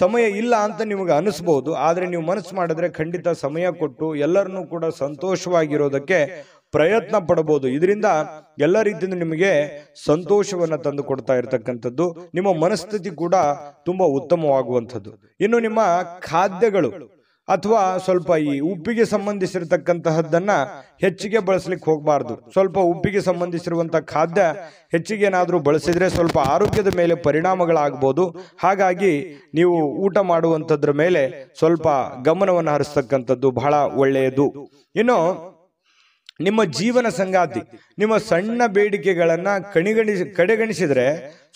ಸಮಯ ಇಲ್ಲ ಅಂತ ನಿಮಗೆ ಅನಿಸ್ಬೋದು ಆದರೆ ನೀವು ಮನಸ್ಸು ಮಾಡಿದ್ರೆ ಖಂಡಿತ ಸಮಯ ಕೊಟ್ಟು ಎಲ್ಲರನ್ನೂ ಕೂಡ ಸಂತೋಷವಾಗಿರೋದಕ್ಕೆ ಪ್ರಯತ್ನ ಪಡಬಹುದು ಇದರಿಂದ ಎಲ್ಲ ರೀತಿಯಿಂದ ನಿಮಗೆ ಸಂತೋಷವನ್ನು ತಂದು ಕೊಡ್ತಾ ಇರತಕ್ಕಂಥದ್ದು ನಿಮ್ಮ ಮನಸ್ಥಿತಿ ಕೂಡ ತುಂಬಾ ಉತ್ತಮವಾಗುವಂಥದ್ದು ಇನ್ನು ನಿಮ್ಮ ಖಾದ್ಯಗಳು ಅಥವಾ ಸ್ವಲ್ಪ ಈ ಉಪ್ಪಿಗೆ ಸಂಬಂಧಿಸಿರತಕ್ಕಂತಹದ್ದನ್ನ ಹೆಚ್ಚಿಗೆ ಬಳಸಲಿಕ್ಕೆ ಹೋಗಬಾರ್ದು ಸ್ವಲ್ಪ ಉಪ್ಪಿಗೆ ಸಂಬಂಧಿಸಿರುವಂಥ ಖಾದ್ಯ ಹೆಚ್ಚಿಗೆ ಏನಾದರೂ ಬಳಸಿದ್ರೆ ಸ್ವಲ್ಪ ಆರೋಗ್ಯದ ಮೇಲೆ ಪರಿಣಾಮಗಳಾಗ್ಬೋದು ಹಾಗಾಗಿ ನೀವು ಊಟ ಮಾಡುವಂಥದ್ರ ಮೇಲೆ ಸ್ವಲ್ಪ ಗಮನವನ್ನು ಹರಿಸ್ತಕ್ಕಂಥದ್ದು ಬಹಳ ಒಳ್ಳೆಯದು ಇನ್ನು ನಿಮ್ಮ ಜೀವನ ಸಂಗಾತಿ ನಿಮ್ಮ ಸಣ್ಣ ಬೇಡಿಕೆಗಳನ್ನು ಕಣಿಗಣಿಸಿ ಕಡೆಗಣಿಸಿದರೆ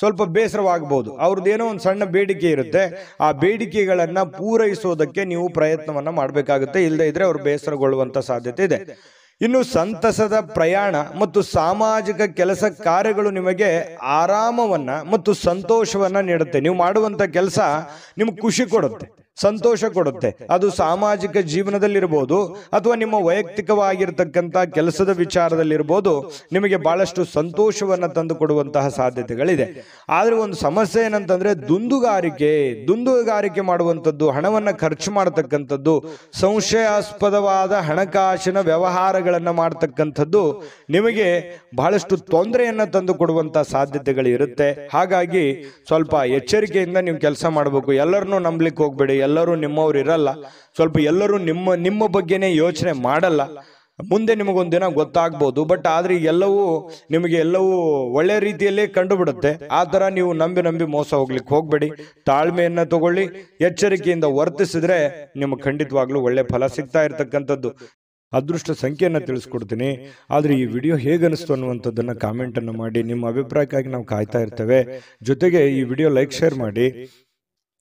ಸ್ವಲ್ಪ ಬೇಸರವಾಗಬಹುದು ಅವ್ರದ್ದೇನೋ ಒಂದು ಸಣ್ಣ ಬೇಡಿಕೆ ಇರುತ್ತೆ ಆ ಬೇಡಿಕೆಗಳನ್ನು ಪೂರೈಸೋದಕ್ಕೆ ನೀವು ಪ್ರಯತ್ನವನ್ನು ಮಾಡಬೇಕಾಗುತ್ತೆ ಇಲ್ಲದೇ ಇದ್ದರೆ ಅವರು ಬೇಸರಗೊಳ್ಳುವಂಥ ಸಾಧ್ಯತೆ ಇದೆ ಇನ್ನು ಸಂತಸದ ಪ್ರಯಾಣ ಮತ್ತು ಸಾಮಾಜಿಕ ಕೆಲಸ ಕಾರ್ಯಗಳು ನಿಮಗೆ ಆರಾಮವನ್ನು ಮತ್ತು ಸಂತೋಷವನ್ನು ನೀಡುತ್ತೆ ನೀವು ಮಾಡುವಂಥ ಕೆಲಸ ನಿಮ್ಗೆ ಖುಷಿ ಕೊಡುತ್ತೆ ಸಂತೋಷ ಕೊಡುತ್ತೆ ಅದು ಸಾಮಾಜಿಕ ಜೀವನದಲ್ಲಿರ್ಬೋದು ಅಥವಾ ನಿಮ್ಮ ವೈಯಕ್ತಿಕವಾಗಿರ್ತಕ್ಕಂಥ ಕೆಲಸದ ವಿಚಾರದಲ್ಲಿರ್ಬೋದು ನಿಮಗೆ ಬಹಳಷ್ಟು ಸಂತೋಷವನ್ನು ತಂದು ಕೊಡುವಂತಹ ಸಾಧ್ಯತೆಗಳಿದೆ ಆದರೆ ಒಂದು ಸಮಸ್ಯೆ ಏನಂತಂದ್ರೆ ದುಂದುಗಾರಿಕೆ ದುಂದುಗಾರಿಕೆ ಮಾಡುವಂಥದ್ದು ಹಣವನ್ನು ಖರ್ಚು ಮಾಡತಕ್ಕಂಥದ್ದು ಸಂಶಯಾಸ್ಪದವಾದ ಹಣಕಾಸಿನ ವ್ಯವಹಾರಗಳನ್ನು ಮಾಡತಕ್ಕಂಥದ್ದು ನಿಮಗೆ ಬಹಳಷ್ಟು ತೊಂದರೆಯನ್ನು ತಂದು ಕೊಡುವಂಥ ಸಾಧ್ಯತೆಗಳು ಇರುತ್ತೆ ಹಾಗಾಗಿ ಸ್ವಲ್ಪ ಎಚ್ಚರಿಕೆಯಿಂದ ನೀವು ಕೆಲಸ ಮಾಡಬೇಕು ಎಲ್ಲರನ್ನೂ ನಂಬಲಿಕ್ಕೆ ಹೋಗ್ಬೇಡಿ ಎಲ್ಲರೂ ನಿಮ್ಮವ್ರು ಇರಲ್ಲ ಸ್ವಲ್ಪ ಎಲ್ಲರೂ ನಿಮ್ಮ ನಿಮ್ಮ ಬಗ್ಗೆನೇ ಯೋಚನೆ ಮಾಡಲ್ಲ ಮುಂದೆ ನಿಮಗೊಂದು ದಿನ ಗೊತ್ತಾಗ್ಬೋದು ಬಟ್ ಆದ್ರೆ ಎಲ್ಲವೂ ನಿಮಗೆ ಎಲ್ಲವೂ ಒಳ್ಳೆ ರೀತಿಯಲ್ಲೇ ಕಂಡುಬಿಡುತ್ತೆ ಆ ಥರ ನೀವು ನಂಬಿ ನಂಬಿ ಮೋಸ ಹೋಗ್ಲಿಕ್ಕೆ ಹೋಗಬೇಡಿ ತಾಳ್ಮೆಯನ್ನು ತಗೊಳ್ಳಿ ಎಚ್ಚರಿಕೆಯಿಂದ ವರ್ತಿಸಿದ್ರೆ ನಿಮಗೆ ಖಂಡಿತವಾಗ್ಲೂ ಒಳ್ಳೆ ಫಲ ಸಿಗ್ತಾ ಇರತಕ್ಕಂಥದ್ದು ಅದೃಷ್ಟ ಸಂಖ್ಯೆಯನ್ನು ತಿಳಿಸ್ಕೊಡ್ತೀನಿ ಆದರೆ ಈ ವಿಡಿಯೋ ಹೇಗೆ ಅನಿಸ್ತು ಅನ್ನುವಂಥದ್ದನ್ನು ಕಾಮೆಂಟನ್ನು ಮಾಡಿ ನಿಮ್ಮ ಅಭಿಪ್ರಾಯಕ್ಕಾಗಿ ನಾವು ಕಾಯ್ತಾ ಇರ್ತೇವೆ ಜೊತೆಗೆ ಈ ವಿಡಿಯೋ ಲೈಕ್ ಶೇರ್ ಮಾಡಿ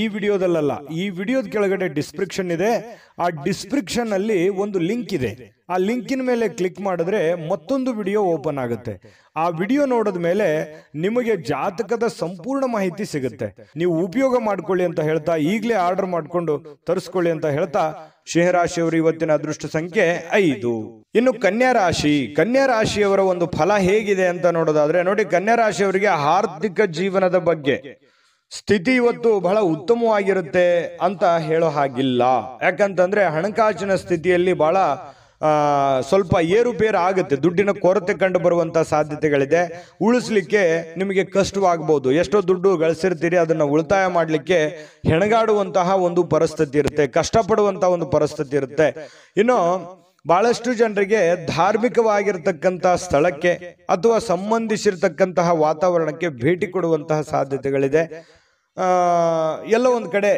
ಈ ವಿಡಿಯೋದಲ್ಲ ಈ ವಿಡಿಯೋದ ಕೆಳಗಡೆ ಡಿಸ್ಕ್ರಿಪ್ಷನ್ ಇದೆ ಆ ಡಿಸ್ಕ್ರಿಪ್ಷನ್ ಅಲ್ಲಿ ಒಂದು ಲಿಂಕ್ ಇದೆ ಆ ಲಿಂಕಿನ ಮೇಲೆ ಕ್ಲಿಕ್ ಮಾಡಿದ್ರೆ ಮತ್ತೊಂದು ವಿಡಿಯೋ ಓಪನ್ ಆಗುತ್ತೆ ಆ ವಿಡಿಯೋ ನೋಡಿದ ಮೇಲೆ ನಿಮಗೆ ಜಾತಕದ ಸಂಪೂರ್ಣ ಮಾಹಿತಿ ಸಿಗುತ್ತೆ ನೀವು ಉಪಯೋಗ ಮಾಡ್ಕೊಳ್ಳಿ ಅಂತ ಹೇಳ್ತಾ ಈಗಲೇ ಆರ್ಡರ್ ಮಾಡಿಕೊಂಡು ತರಿಸ್ಕೊಳ್ಳಿ ಅಂತ ಹೇಳ್ತಾ ಸಿಂಹರಾಶಿಯವರು ಇವತ್ತಿನ ಅದೃಷ್ಟ ಸಂಖ್ಯೆ ಐದು ಇನ್ನು ಕನ್ಯಾ ರಾಶಿ ಕನ್ಯಾ ರಾಶಿಯವರ ಒಂದು ಫಲ ಹೇಗಿದೆ ಅಂತ ನೋಡೋದಾದ್ರೆ ನೋಡಿ ಕನ್ಯಾ ರಾಶಿಯವರಿಗೆ ಆರ್ಥಿಕ ಜೀವನದ ಬಗ್ಗೆ ಸ್ಥಿತಿ ಇವತ್ತು ಬಹಳ ಉತ್ತಮವಾಗಿರುತ್ತೆ ಅಂತ ಹೇಳೋ ಹಾಗಿಲ್ಲ ಯಾಕಂತಂದ್ರೆ ಹಣಕಾಸಿನ ಸ್ಥಿತಿಯಲ್ಲಿ ಬಹಳ ಸ್ವಲ್ಪ ಏರುಪೇರು ಆಗುತ್ತೆ ದುಡ್ಡಿನ ಕೊರತೆ ಕಂಡು ಬರುವಂಥ ಸಾಧ್ಯತೆಗಳಿದೆ ಉಳಿಸ್ಲಿಕ್ಕೆ ನಿಮಗೆ ಕಷ್ಟವಾಗ್ಬೋದು ಎಷ್ಟೋ ದುಡ್ಡು ಗಳಿಸಿರ್ತೀರಿ ಅದನ್ನು ಉಳಿತಾಯ ಮಾಡಲಿಕ್ಕೆ ಹೆಣಗಾಡುವಂತಹ ಒಂದು ಪರಿಸ್ಥಿತಿ ಇರುತ್ತೆ ಕಷ್ಟಪಡುವಂತಹ ಒಂದು ಪರಿಸ್ಥಿತಿ ಇರುತ್ತೆ ಇನ್ನು ಬಹಳಷ್ಟು ಜನರಿಗೆ ಧಾರ್ಮಿಕವಾಗಿರ್ತಕ್ಕಂತಹ ಸ್ಥಳಕ್ಕೆ ಅಥವಾ ಸಂಬಂಧಿಸಿರ್ತಕ್ಕಂತಹ ವಾತಾವರಣಕ್ಕೆ ಭೇಟಿ ಕೊಡುವಂತಹ ಸಾಧ್ಯತೆಗಳಿದೆ ಎಲ್ಲ ಒಂದು ಕಡೆ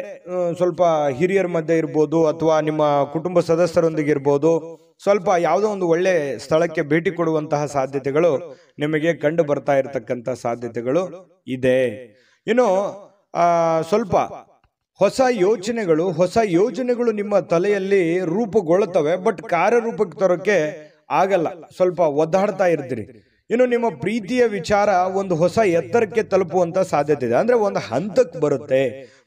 ಸ್ವಲ್ಪ ಹಿರಿಯರ ಮಧ್ಯೆ ಇರ್ಬೋದು ಅಥವಾ ನಿಮ್ಮ ಕುಟುಂಬ ಸದಸ್ಯರೊಂದಿಗೆ ಇರ್ಬೋದು ಸ್ವಲ್ಪ ಯಾವುದೋ ಒಂದು ಒಳ್ಳೆ ಸ್ಥಳಕ್ಕೆ ಭೇಟಿ ಕೊಡುವಂತಹ ಸಾಧ್ಯತೆಗಳು ನಿಮಗೆ ಕಂಡು ಬರ್ತಾ ಇರತಕ್ಕಂಥ ಸಾಧ್ಯತೆಗಳು ಇದೆ ಇನ್ನು ಸ್ವಲ್ಪ ಹೊಸ ಯೋಚನೆಗಳು ಹೊಸ ಯೋಜನೆಗಳು ನಿಮ್ಮ ತಲೆಯಲ್ಲಿ ರೂಪುಗೊಳ್ಳುತ್ತವೆ ಬಟ್ ಕಾರ್ಯರೂಪಕ್ಕೆ ತರೋಕೆ ಆಗಲ್ಲ ಸ್ವಲ್ಪ ಒದ್ದಾಡ್ತಾ ಇರ್ತೀರಿ ಇನ್ನು ನಿಮ್ಮ ಪ್ರೀತಿಯ ವಿಚಾರ ಒಂದು ಹೊಸ ಎತ್ತರಕ್ಕೆ ತಲುಪುವಂತ ಸಾಧ್ಯತೆ ಇದೆ ಅಂದ್ರೆ ಒಂದು ಹಂತಕ್ಕೆ ಬರುತ್ತೆ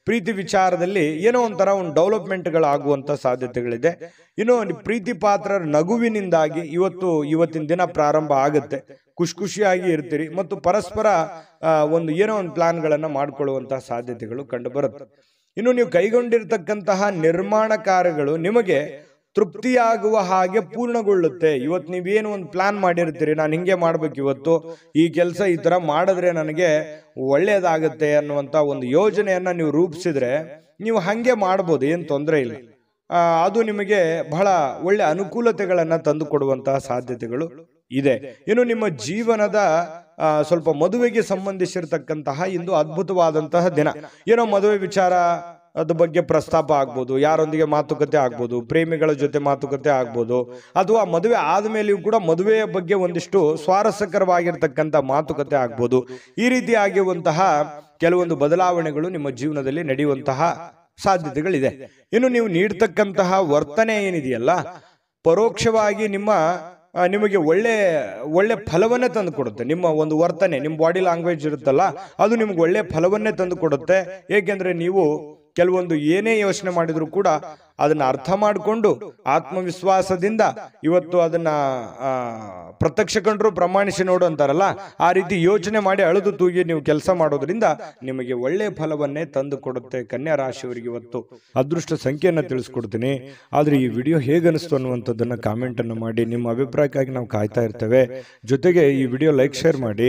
ಪ್ರೀತಿ ವಿಚಾರದಲ್ಲಿ ಏನೋ ಒಂಥರ ಒಂದು ಡೆವಲಪ್ಮೆಂಟ್ಗಳಾಗುವಂಥ ಸಾಧ್ಯತೆಗಳಿದೆ ಇನ್ನು ಪ್ರೀತಿ ಪಾತ್ರರ ನಗುವಿನಿಂದಾಗಿ ಇವತ್ತು ಇವತ್ತಿನ ದಿನ ಪ್ರಾರಂಭ ಆಗುತ್ತೆ ಖುಷಿ ಖುಷಿಯಾಗಿ ಇರ್ತೀರಿ ಮತ್ತು ಪರಸ್ಪರ ಒಂದು ಏನೋ ಒಂದು ಪ್ಲಾನ್ಗಳನ್ನು ಮಾಡಿಕೊಳ್ಳುವಂಥ ಸಾಧ್ಯತೆಗಳು ಕಂಡು ಬರುತ್ತೆ ಇನ್ನು ನೀವು ಕೈಗೊಂಡಿರ್ತಕ್ಕಂತಹ ನಿರ್ಮಾಣ ಕಾರ್ಯಗಳು ನಿಮಗೆ ತೃಪ್ತಿಯಾಗುವ ಹಾಗೆ ಪೂರ್ಣಗೊಳ್ಳುತ್ತೆ ಇವತ್ತು ನೀವೇನು ಒಂದು ಪ್ಲಾನ್ ಮಾಡಿರ್ತೀರಿ ನಾನು ಹಿಂಗೆ ಮಾಡ್ಬೇಕು ಇವತ್ತು ಈ ಕೆಲಸ ಈ ಥರ ಮಾಡಿದ್ರೆ ನನಗೆ ಒಳ್ಳೆಯದಾಗುತ್ತೆ ಅನ್ನುವಂಥ ಒಂದು ಯೋಜನೆಯನ್ನು ನೀವು ರೂಪಿಸಿದ್ರೆ ನೀವು ಹಾಗೆ ಮಾಡ್ಬೋದು ಏನು ತೊಂದರೆ ಇಲ್ಲ ಅದು ನಿಮಗೆ ಬಹಳ ಒಳ್ಳೆ ಅನುಕೂಲತೆಗಳನ್ನು ತಂದುಕೊಡುವಂತಹ ಸಾಧ್ಯತೆಗಳು ಇದೆ ಇನ್ನು ನಿಮ್ಮ ಜೀವನದ ಸ್ವಲ್ಪ ಮದುವೆಗೆ ಸಂಬಂಧಿಸಿರ್ತಕ್ಕಂತಹ ಇಂದು ಅದ್ಭುತವಾದಂತಹ ದಿನ ಏನೋ ಮದುವೆ ವಿಚಾರ ಅದ ಬಗ್ಗೆ ಪ್ರಸ್ತಾಪ ಆಗ್ಬೋದು ಯಾರೊಂದಿಗೆ ಮಾತುಕತೆ ಆಗ್ಬೋದು ಪ್ರೇಮಿಗಳ ಜೊತೆ ಮಾತುಕತೆ ಆಗ್ಬೋದು ಅಥವಾ ಮದುವೆ ಆದಮೇಲೆಯೂ ಕೂಡ ಮದುವೆಯ ಬಗ್ಗೆ ಒಂದಿಷ್ಟು ಸ್ವಾರಸ್ಯಕರವಾಗಿರ್ತಕ್ಕಂಥ ಮಾತುಕತೆ ಆಗ್ಬೋದು ಈ ರೀತಿ ಆಗಿರುವಂತಹ ಕೆಲವೊಂದು ಬದಲಾವಣೆಗಳು ನಿಮ್ಮ ಜೀವನದಲ್ಲಿ ನಡೆಯುವಂತಹ ಸಾಧ್ಯತೆಗಳಿದೆ ಇನ್ನು ನೀವು ನೀಡ್ತಕ್ಕಂತಹ ವರ್ತನೆ ಏನಿದೆಯಲ್ಲ ಪರೋಕ್ಷವಾಗಿ ನಿಮ್ಮ ನಿಮಗೆ ಒಳ್ಳೆ ಒಳ್ಳೆ ಫಲವನ್ನೇ ತಂದು ಕೊಡುತ್ತೆ ನಿಮ್ಮ ಒಂದು ವರ್ತನೆ ನಿಮ್ಮ ಬಾಡಿ ಲ್ಯಾಂಗ್ವೇಜ್ ಇರುತ್ತಲ್ಲ ಅದು ನಿಮ್ಗೆ ಒಳ್ಳೆ ಫಲವನ್ನೇ ತಂದು ಕೊಡುತ್ತೆ ಏಕೆಂದರೆ ನೀವು ಕೆಲವೊಂದು ಏನೇ ಯೋಚನೆ ಮಾಡಿದ್ರು ಕೂಡ ಅದನ್ನ ಅರ್ಥ ಮಾಡಿಕೊಂಡು ಆತ್ಮವಿಶ್ವಾಸದಿಂದ ಇವತ್ತು ಅದನ್ನ ಪ್ರತ್ಯಕ್ಷ ಕಂಡ್ರು ಪ್ರಮಾಣಿಸಿ ನೋಡು ಅಂತಾರಲ್ಲ ಆ ರೀತಿ ಯೋಚನೆ ಮಾಡಿ ಅಳೆದು ತೂಗಿ ನೀವು ಕೆಲಸ ಮಾಡೋದ್ರಿಂದ ನಿಮಗೆ ಒಳ್ಳೆ ಫಲವನ್ನೇ ತಂದು ಕೊಡುತ್ತೆ ಕನ್ಯಾ ರಾಶಿಯವರಿಗೆ ಇವತ್ತು ಅದೃಷ್ಟ ಸಂಖ್ಯೆಯನ್ನು ತಿಳಿಸ್ಕೊಡ್ತೀನಿ ಆದ್ರೆ ಈ ವಿಡಿಯೋ ಹೇಗನಿಸ್ತು ಅನ್ನುವಂಥದ್ದನ್ನ ಕಾಮೆಂಟ್ ಅನ್ನು ಮಾಡಿ ನಿಮ್ಮ ಅಭಿಪ್ರಾಯಕ್ಕಾಗಿ ನಾವು ಕಾಯ್ತಾ ಇರ್ತೇವೆ ಜೊತೆಗೆ ಈ ವಿಡಿಯೋ ಲೈಕ್ ಶೇರ್ ಮಾಡಿ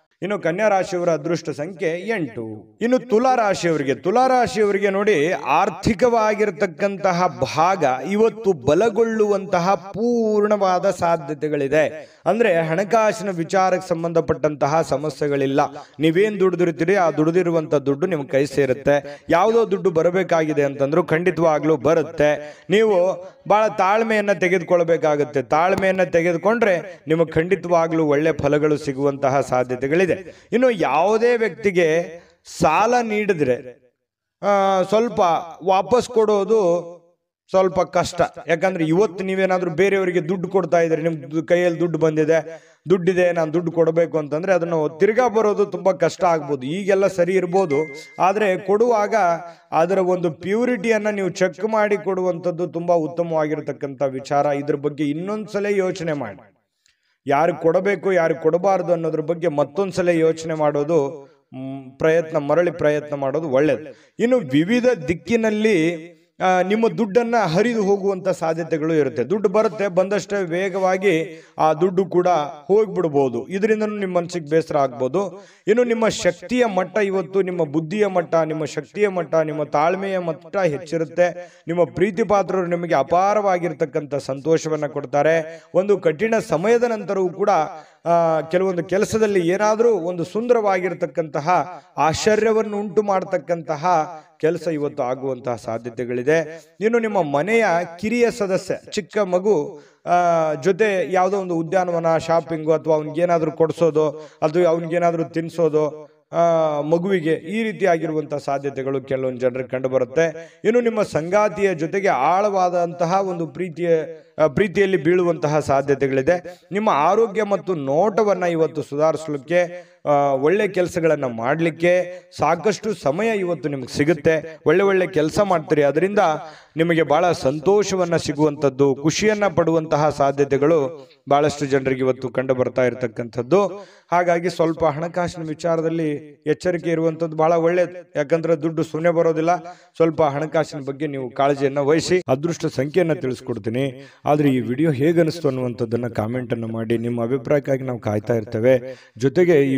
ಇನ್ನು ಕನ್ಯಾ ರಾಶಿಯವರ ಅದೃಷ್ಟ ಸಂಖ್ಯೆ ಎಂಟು ಇನ್ನು ತುಲಾ ರಾಶಿಯವರಿಗೆ ತುಲಾ ರಾಶಿಯವರಿಗೆ ನೋಡಿ ಆರ್ಥಿಕವಾಗಿರತಕ್ಕಂತಹ ಭಾಗ ಇವತ್ತು ಬಲಗೊಳ್ಳುವಂತಹ ಪೂರ್ಣವಾದ ಸಾಧ್ಯತೆಗಳಿದೆ ಅಂದ್ರೆ ಹಣಕಾಸಿನ ವಿಚಾರಕ್ಕೆ ಸಂಬಂಧಪಟ್ಟಂತಹ ಸಮಸ್ಯೆಗಳಿಲ್ಲ ನೀವೇನ್ ದುಡಿದಿರ್ತೀರಿ ಆ ದುಡಿದಿರುವಂತಹ ದುಡ್ಡು ನಿಮ್ಗೆ ಕೈ ಸೇರುತ್ತೆ ಯಾವುದೋ ದುಡ್ಡು ಬರಬೇಕಾಗಿದೆ ಅಂತಂದ್ರು ಖಂಡಿತವಾಗ್ಲೂ ಬರುತ್ತೆ ನೀವು ಬಹಳ ತಾಳ್ಮೆಯನ್ನ ತೆಗೆದುಕೊಳ್ಬೇಕಾಗುತ್ತೆ ತಾಳ್ಮೆಯನ್ನ ತೆಗೆದುಕೊಂಡ್ರೆ ನಿಮಗೆ ಖಂಡಿತವಾಗ್ಲೂ ಒಳ್ಳೆ ಫಲಗಳು ಸಿಗುವಂತಹ ಸಾಧ್ಯತೆಗಳಿದೆ ಇನ್ನು ಯಾವುದೇ ವ್ಯಕ್ತಿಗೆ ಸಾಲ ನೀಡಿದ್ರೆ ಸ್ವಲ್ಪ ವಾಪಸ್ ಕೊಡೋದು ಸ್ವಲ್ಪ ಕಷ್ಟ ಯಾಕಂದ್ರೆ ಇವತ್ತು ನೀವೇನಾದ್ರೂ ಬೇರೆಯವರಿಗೆ ದುಡ್ಡು ಕೊಡ್ತಾ ಇದ್ರಿ ನಿಮ್ ಕೈಯಲ್ಲಿ ದುಡ್ಡು ಬಂದಿದೆ ದುಡ್ಡಿದೆ ನಾನು ದುಡ್ಡು ಕೊಡಬೇಕು ಅಂತಂದ್ರೆ ಅದನ್ನು ತಿರ್ಗಾ ಬರೋದು ತುಂಬಾ ಕಷ್ಟ ಆಗ್ಬೋದು ಈಗೆಲ್ಲ ಸರಿ ಇರ್ಬೋದು ಆದ್ರೆ ಕೊಡುವಾಗ ಅದರ ಒಂದು ಪ್ಯೂರಿಟಿಯನ್ನ ನೀವು ಚೆಕ್ ಮಾಡಿ ಕೊಡುವಂಥದ್ದು ತುಂಬಾ ಉತ್ತಮವಾಗಿರತಕ್ಕಂಥ ವಿಚಾರ ಇದ್ರ ಬಗ್ಗೆ ಇನ್ನೊಂದ್ಸಲ ಯೋಚನೆ ಮಾಡಿ ಯಾರು ಕೊಡಬೇಕು ಯಾರು ಕೊಡಬಾರ್ದು ಅನ್ನೋದ್ರ ಬಗ್ಗೆ ಮತ್ತೊಂದ್ಸಲ ಯೋಚನೆ ಮಾಡೋದು ಪ್ರಯತ್ನ ಮರಳಿ ಪ್ರಯತ್ನ ಮಾಡೋದು ಒಳ್ಳೆಯದು ಇನ್ನು ವಿವಿಧ ದಿಕ್ಕಿನಲ್ಲಿ ನಿಮ್ಮ ದುಡ್ಡನ್ನು ಹರಿದು ಹೋಗುವಂಥ ಸಾಧ್ಯತೆಗಳು ಇರುತ್ತೆ ದುಡ್ಡು ಬರುತ್ತೆ ಬಂದಷ್ಟೇ ವೇಗವಾಗಿ ಆ ದುಡ್ಡು ಕೂಡ ಹೋಗ್ಬಿಡ್ಬೋದು ಇದರಿಂದ ನಿಮ್ಮ ಮನಸ್ಸಿಗೆ ಬೇಸರ ಆಗ್ಬೋದು ಇನ್ನು ನಿಮ್ಮ ಶಕ್ತಿಯ ಮಟ್ಟ ಇವತ್ತು ನಿಮ್ಮ ಬುದ್ಧಿಯ ಮಟ್ಟ ನಿಮ್ಮ ಶಕ್ತಿಯ ಮಟ್ಟ ನಿಮ್ಮ ತಾಳ್ಮೆಯ ಮಟ್ಟ ಹೆಚ್ಚಿರುತ್ತೆ ನಿಮ್ಮ ಪ್ರೀತಿ ಪಾತ್ರರು ನಿಮಗೆ ಅಪಾರವಾಗಿರ್ತಕ್ಕಂಥ ಸಂತೋಷವನ್ನು ಕೊಡ್ತಾರೆ ಒಂದು ಕಠಿಣ ಸಮಯದ ನಂತರವೂ ಕೂಡ ಕೆಲವೊಂದು ಕೆಲಸದಲ್ಲಿ ಏನಾದರೂ ಒಂದು ಸುಂದರವಾಗಿರ್ತಕ್ಕಂತಹ ಆಶ್ಚರ್ಯವನ್ನು ಉಂಟು ಮಾಡತಕ್ಕಂತಹ ಕೆಲಸ ಇವತ್ತು ಆಗುವಂತಹ ಸಾಧ್ಯತೆಗಳಿದೆ ನೀನು ನಿಮ್ಮ ಮನೆಯ ಕಿರಿಯ ಸದಸ್ಯ ಚಿಕ್ಕ ಮಗು ಜೊತೆ ಯಾವುದೋ ಒಂದು ಉದ್ಯಾನವನ ಶಾಪಿಂಗು ಅಥವಾ ಅವ್ನಿಗೇನಾದರೂ ಕೊಡಿಸೋದು ಅದು ಅವ್ನಿಗೇನಾದರೂ ತಿನ್ನಿಸೋದು ಮಗುವಿಗೆ ಈ ರೀತಿ ಆಗಿರುವಂತಹ ಸಾಧ್ಯತೆಗಳು ಕೆಲವೊಂದು ಜನರಿಗೆ ಕಂಡುಬರುತ್ತೆ ಇನ್ನು ನಿಮ್ಮ ಸಂಗಾತಿಯ ಜೊತೆಗೆ ಆಳವಾದಂತಹ ಒಂದು ಪ್ರೀತಿಯ ಪ್ರೀತಿಯಲ್ಲಿ ಬೀಳುವಂತಹ ಸಾಧ್ಯತೆಗಳಿದೆ ನಿಮ್ಮ ಆರೋಗ್ಯ ಮತ್ತು ನೋಟವನ್ನು ಇವತ್ತು ಸುಧಾರಿಸಲಿಕ್ಕೆ ಒಳ್ಳೆ ಕೆಲಸಗಳನ್ನು ಮಾಡಲಿಕ್ಕೆ ಸಾಕಷ್ಟು ಸಮಯ ಇವತ್ತು ನಿಮಗೆ ಸಿಗುತ್ತೆ ಒಳ್ಳೆ ಒಳ್ಳೆ ಕೆಲಸ ಮಾಡ್ತೀರಿ ಅದರಿಂದ ನಿಮಗೆ ಬಹಳ ಸಂತೋಷವನ್ನು ಸಿಗುವಂಥದ್ದು ಖುಷಿಯನ್ನು ಪಡುವಂತಹ ಸಾಧ್ಯತೆಗಳು ಬಹಳಷ್ಟು ಜನರಿಗೆ ಇವತ್ತು ಕಂಡು ಬರ್ತಾ ಇರತಕ್ಕಂಥದ್ದು ಹಾಗಾಗಿ ಸ್ವಲ್ಪ ಹಣಕಾಸಿನ ವಿಚಾರದಲ್ಲಿ ಎಚ್ಚರಿಕೆ ಇರುವಂಥದ್ದು ಬಹಳ ಒಳ್ಳೆ ಯಾಕಂದ್ರೆ ದುಡ್ಡು ಸುಮ್ಮನೆ ಬರೋದಿಲ್ಲ ಸ್ವಲ್ಪ ಹಣಕಾಸಿನ ಬಗ್ಗೆ ನೀವು ಕಾಳಜಿಯನ್ನು ವಹಿಸಿ ಅದೃಷ್ಟ ಸಂಖ್ಯೆಯನ್ನು ತಿಳಿಸ್ಕೊಡ್ತೀನಿ ಆದರೆ ಈ ವಿಡಿಯೋ ಹೇಗನಿಸ್ತು ಅನ್ನುವಂಥದ್ದನ್ನು ಕಾಮೆಂಟನ್ನು ಮಾಡಿ ನಿಮ್ಮ ಅಭಿಪ್ರಾಯಕ್ಕಾಗಿ ನಾವು ಕಾಯ್ತಾ ಇರ್ತೇವೆ ಜೊತೆಗೆ ಈ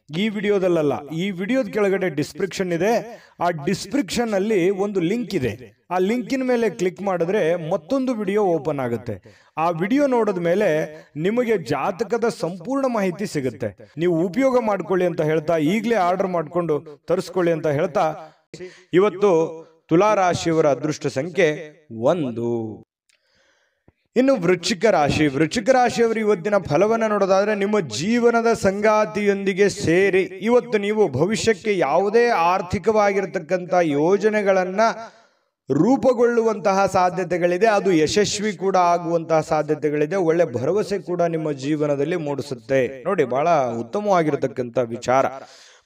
ಈ ವಿಡಿಯೋದಲ್ಲ ಈ ವಿಡಿಯೋದ ಕೆಳಗಡೆ ಡಿಸ್ಕ್ರಿಪ್ಷನ್ ಇದೆ ಆ ಡಿಸ್ಕ್ರಿಪ್ಷನ್ ಅಲ್ಲಿ ಒಂದು ಲಿಂಕ್ ಇದೆ ಆ ಲಿಂಕಿನ ಮೇಲೆ ಕ್ಲಿಕ್ ಮಾಡಿದ್ರೆ ಮತ್ತೊಂದು ವಿಡಿಯೋ ಓಪನ್ ಆಗುತ್ತೆ ಆ ವಿಡಿಯೋ ನೋಡಿದ ಮೇಲೆ ನಿಮಗೆ ಜಾತಕದ ಸಂಪೂರ್ಣ ಮಾಹಿತಿ ಸಿಗುತ್ತೆ ನೀವು ಉಪಯೋಗ ಮಾಡ್ಕೊಳ್ಳಿ ಅಂತ ಹೇಳ್ತಾ ಈಗಲೇ ಆರ್ಡರ್ ಮಾಡಿಕೊಂಡು ತರಿಸ್ಕೊಳ್ಳಿ ಅಂತ ಹೇಳ್ತಾ ಇವತ್ತು ತುಲಾರಾಶಿಯವರ ಅದೃಷ್ಟ ಸಂಖ್ಯೆ ಒಂದು ಇನ್ನು ವೃಶ್ಚಿಕ ರಾಶಿ ವೃಶ್ಚಿಕ ರಾಶಿಯವರು ಇವತ್ತಿನ ಫಲವನ್ನು ನೋಡೋದಾದರೆ ನಿಮ್ಮ ಜೀವನದ ಸಂಗಾತಿಯೊಂದಿಗೆ ಸೇರಿ ಇವತ್ತು ನೀವು ಭವಿಷ್ಯಕ್ಕೆ ಯಾವುದೇ ಆರ್ಥಿಕವಾಗಿರತಕ್ಕಂಥ ಯೋಜನೆಗಳನ್ನು ರೂಪುಗೊಳ್ಳುವಂತಹ ಸಾಧ್ಯತೆಗಳಿದೆ ಅದು ಯಶಸ್ವಿ ಕೂಡ ಆಗುವಂತಹ ಸಾಧ್ಯತೆಗಳಿದೆ ಒಳ್ಳೆ ಭರವಸೆ ಕೂಡ ನಿಮ್ಮ ಜೀವನದಲ್ಲಿ ಮೂಡಿಸುತ್ತೆ ನೋಡಿ ಬಹಳ ಉತ್ತಮವಾಗಿರತಕ್ಕಂಥ ವಿಚಾರ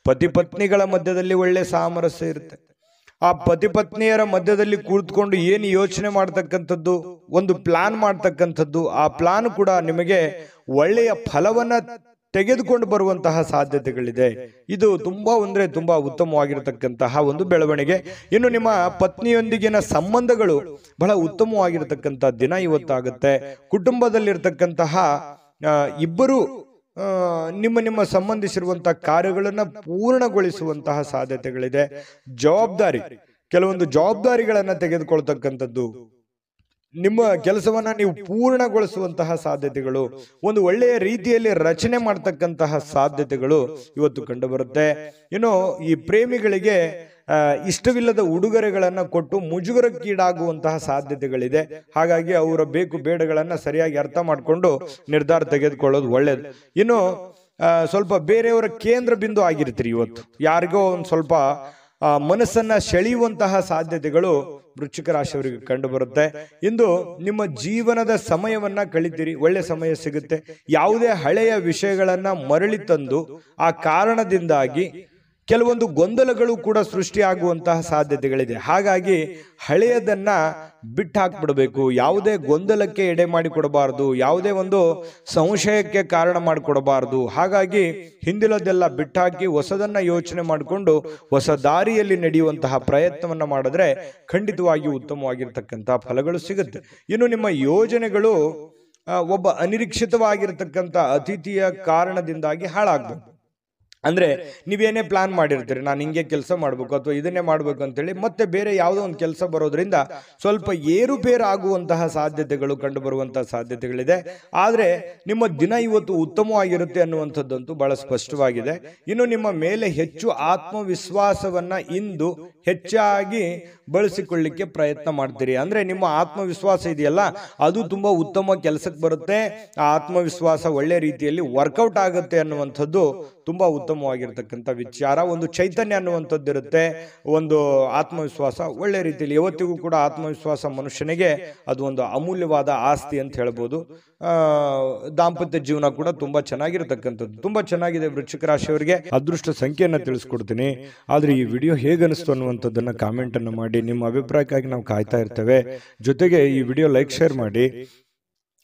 ಪತಿ ಪತ್ನಿಗಳ ಮಧ್ಯದಲ್ಲಿ ಒಳ್ಳೆ ಸಾಮರಸ್ಯ ಇರುತ್ತೆ ಆ ಪತಿ ಪತ್ನಿಯರ ಮಧ್ಯದಲ್ಲಿ ಕೂತ್ಕೊಂಡು ಏನು ಯೋಚನೆ ಮಾಡ್ತಕ್ಕಂಥದ್ದು ಒಂದು ಪ್ಲಾನ್ ಮಾಡ್ತಕ್ಕಂಥದ್ದು ಆ ಪ್ಲಾನ್ ಕೂಡ ನಿಮಗೆ ಒಳ್ಳೆಯ ಫಲವನ್ನ ತೆಗೆದುಕೊಂಡು ಬರುವಂತಹ ಸಾಧ್ಯತೆಗಳಿದೆ ಇದು ತುಂಬಾ ಅಂದ್ರೆ ತುಂಬಾ ಉತ್ತಮವಾಗಿರತಕ್ಕಂತಹ ಒಂದು ಬೆಳವಣಿಗೆ ಇನ್ನು ನಿಮ್ಮ ಪತ್ನಿಯೊಂದಿಗಿನ ಸಂಬಂಧಗಳು ಬಹಳ ಉತ್ತಮವಾಗಿರತಕ್ಕಂಥ ದಿನ ಇವತ್ತಾಗುತ್ತೆ ಕುಟುಂಬದಲ್ಲಿರ್ತಕ್ಕಂತಹ ಇಬ್ಬರು ನಿಮ್ಮ ನಿಮ್ಮ ಸಂಬಂಧಿಸಿರುವಂತಹ ಕಾರ್ಯಗಳನ್ನು ಪೂರ್ಣಗೊಳಿಸುವಂತಹ ಸಾಧ್ಯತೆಗಳಿದೆ ಜವಾಬ್ದಾರಿ ಕೆಲವೊಂದು ಜವಾಬ್ದಾರಿಗಳನ್ನು ತೆಗೆದುಕೊಳ್ತಕ್ಕಂಥದ್ದು ನಿಮ್ಮ ಕೆಲಸವನ್ನ ನೀವು ಪೂರ್ಣಗೊಳಿಸುವಂತಹ ಸಾಧ್ಯತೆಗಳು ಒಂದು ಒಳ್ಳೆಯ ರೀತಿಯಲ್ಲಿ ರಚನೆ ಮಾಡ್ತಕ್ಕಂತಹ ಸಾಧ್ಯತೆಗಳು ಇವತ್ತು ಕಂಡುಬರುತ್ತೆ ಇನ್ನು ಈ ಪ್ರೇಮಿಗಳಿಗೆ ಇಷ್ಟವಿಲ್ಲದ ಉಡುಗೊರೆಗಳನ್ನು ಕೊಟ್ಟು ಮುಜುಗರಕ್ಕೀಡಾಗುವಂತಹ ಸಾಧ್ಯತೆಗಳಿದೆ ಹಾಗಾಗಿ ಅವರ ಬೇಕು ಬೇಡಗಳನ್ನು ಸರಿಯಾಗಿ ಅರ್ಥ ಮಾಡಿಕೊಂಡು ನಿರ್ಧಾರ ತೆಗೆದುಕೊಳ್ಳೋದು ಒಳ್ಳೆಯದು ಇನ್ನು ಸ್ವಲ್ಪ ಬೇರೆಯವರ ಕೇಂದ್ರ ಬಿಂದು ಆಗಿರ್ತೀರಿ ಇವತ್ತು ಯಾರಿಗೋ ಒಂದು ಸ್ವಲ್ಪ ಮನಸ್ಸನ್ನು ಸೆಳೆಯುವಂತಹ ಸಾಧ್ಯತೆಗಳು ವೃಶ್ಚಿಕ ರಾಶಿಯವರಿಗೆ ಕಂಡು ಬರುತ್ತೆ ಇಂದು ನಿಮ್ಮ ಜೀವನದ ಸಮಯವನ್ನು ಕಳಿತೀರಿ ಒಳ್ಳೆ ಸಮಯ ಸಿಗುತ್ತೆ ಯಾವುದೇ ಹಳೆಯ ವಿಷಯಗಳನ್ನು ಮರಳಿ ತಂದು ಆ ಕಾರಣದಿಂದಾಗಿ ಕೆಲವೊಂದು ಗೊಂದಲಗಳು ಕೂಡ ಸೃಷ್ಟಿಯಾಗುವಂತಹ ಸಾಧ್ಯತೆಗಳಿದೆ ಹಾಗಾಗಿ ಹಳೆಯದನ್ನ ಬಿಟ್ಟು ಹಾಕ್ಬಿಡಬೇಕು ಯಾವುದೇ ಗೊಂದಲಕ್ಕೆ ಎಡೆ ಮಾಡಿಕೊಡಬಾರ್ದು ಯಾವುದೇ ಒಂದು ಸಂಶಯಕ್ಕೆ ಕಾರಣ ಮಾಡಿಕೊಡಬಾರ್ದು ಹಾಗಾಗಿ ಹಿಂದಿಲದೆಲ್ಲ ಬಿಟ್ಟಾಕಿ ಹೊಸದನ್ನ ಯೋಚನೆ ಮಾಡಿಕೊಂಡು ಹೊಸ ದಾರಿಯಲ್ಲಿ ನಡೆಯುವಂತಹ ಪ್ರಯತ್ನವನ್ನು ಮಾಡಿದ್ರೆ ಖಂಡಿತವಾಗಿ ಉತ್ತಮವಾಗಿರ್ತಕ್ಕಂಥ ಫಲಗಳು ಸಿಗುತ್ತೆ ಇನ್ನು ನಿಮ್ಮ ಯೋಜನೆಗಳು ಒಬ್ಬ ಅನಿರೀಕ್ಷಿತವಾಗಿರ್ತಕ್ಕಂಥ ಅತಿಥಿಯ ಕಾರಣದಿಂದಾಗಿ ಹಾಳಾಗಬೇಕು ಅಂದರೆ ನೀವೇನೇ ಪ್ಲಾನ್ ಮಾಡಿರ್ತೀರಿ ನಾನು ಹಿಂಗೆ ಕೆಲಸ ಮಾಡಬೇಕು ಅಥವಾ ಇದನ್ನೇ ಮಾಡಬೇಕು ಅಂತೇಳಿ ಮತ್ತೆ ಬೇರೆ ಯಾವುದೋ ಒಂದು ಕೆಲಸ ಬರೋದರಿಂದ ಸ್ವಲ್ಪ ಏರುಪೇರು ಆಗುವಂತಹ ಸಾಧ್ಯತೆಗಳು ಕಂಡುಬರುವಂತಹ ಸಾಧ್ಯತೆಗಳಿದೆ ಆದರೆ ನಿಮ್ಮ ದಿನ ಇವತ್ತು ಉತ್ತಮವಾಗಿರುತ್ತೆ ಅನ್ನುವಂಥದ್ದಂತೂ ಬಹಳ ಸ್ಪಷ್ಟವಾಗಿದೆ ಇನ್ನು ನಿಮ್ಮ ಮೇಲೆ ಹೆಚ್ಚು ಆತ್ಮವಿಶ್ವಾಸವನ್ನು ಇಂದು ಹೆಚ್ಚಾಗಿ ಬಳಸಿಕೊಳ್ಳಿಕ್ಕೆ ಪ್ರಯತ್ನ ಮಾಡ್ತೀರಿ ಅಂದರೆ ನಿಮ್ಮ ಆತ್ಮವಿಶ್ವಾಸ ಇದೆಯಲ್ಲ ಅದು ತುಂಬ ಉತ್ತಮ ಕೆಲಸಕ್ಕೆ ಬರುತ್ತೆ ಆ ಆತ್ಮವಿಶ್ವಾಸ ಒಳ್ಳೆ ರೀತಿಯಲ್ಲಿ ವರ್ಕೌಟ್ ಆಗುತ್ತೆ ಅನ್ನುವಂಥದ್ದು ತುಂಬ ಉತ್ತಮ ಉತ್ತಮವಾಗಿರ್ತಕ್ಕಂಥ ವಿಚಾರ ಒಂದು ಚೈತನ್ಯ ಅನ್ನುವಂಥದ್ದು ಇರುತ್ತೆ ಒಂದು ಆತ್ಮವಿಶ್ವಾಸ ಒಳ್ಳೆ ರೀತಿಯಲ್ಲಿ ಯಾವತ್ತಿಗೂ ಕೂಡ ಆತ್ಮವಿಶ್ವಾಸ ಮನುಷ್ಯನಿಗೆ ಅದು ಒಂದು ಅಮೂಲ್ಯವಾದ ಆಸ್ತಿ ಅಂತ ಹೇಳ್ಬೋದು ದಾಂಪತ್ಯ ಜೀವನ ಕೂಡ ತುಂಬಾ ಚೆನ್ನಾಗಿರ್ತಕ್ಕಂಥದ್ದು ತುಂಬಾ ಚೆನ್ನಾಗಿದೆ ವೃಶ್ಚಿಕ ರಾಶಿಯವರಿಗೆ ಅದೃಷ್ಟ ಸಂಖ್ಯೆಯನ್ನು ತಿಳಿಸ್ಕೊಡ್ತೀನಿ ಆದರೆ ಈ ವಿಡಿಯೋ ಹೇಗನಿಸ್ತು ಅನ್ನುವಂಥದ್ದನ್ನ ಕಾಮೆಂಟ್ ಕಾಮೆಂಟನ್ನು ಮಾಡಿ ನಿಮ್ಮ ಅಭಿಪ್ರಾಯಕ್ಕಾಗಿ ನಾವು ಕಾಯ್ತಾ ಇರ್ತೇವೆ ಜೊತೆಗೆ ಈ ವಿಡಿಯೋ ಲೈಕ್ ಶೇರ್ ಮಾಡಿ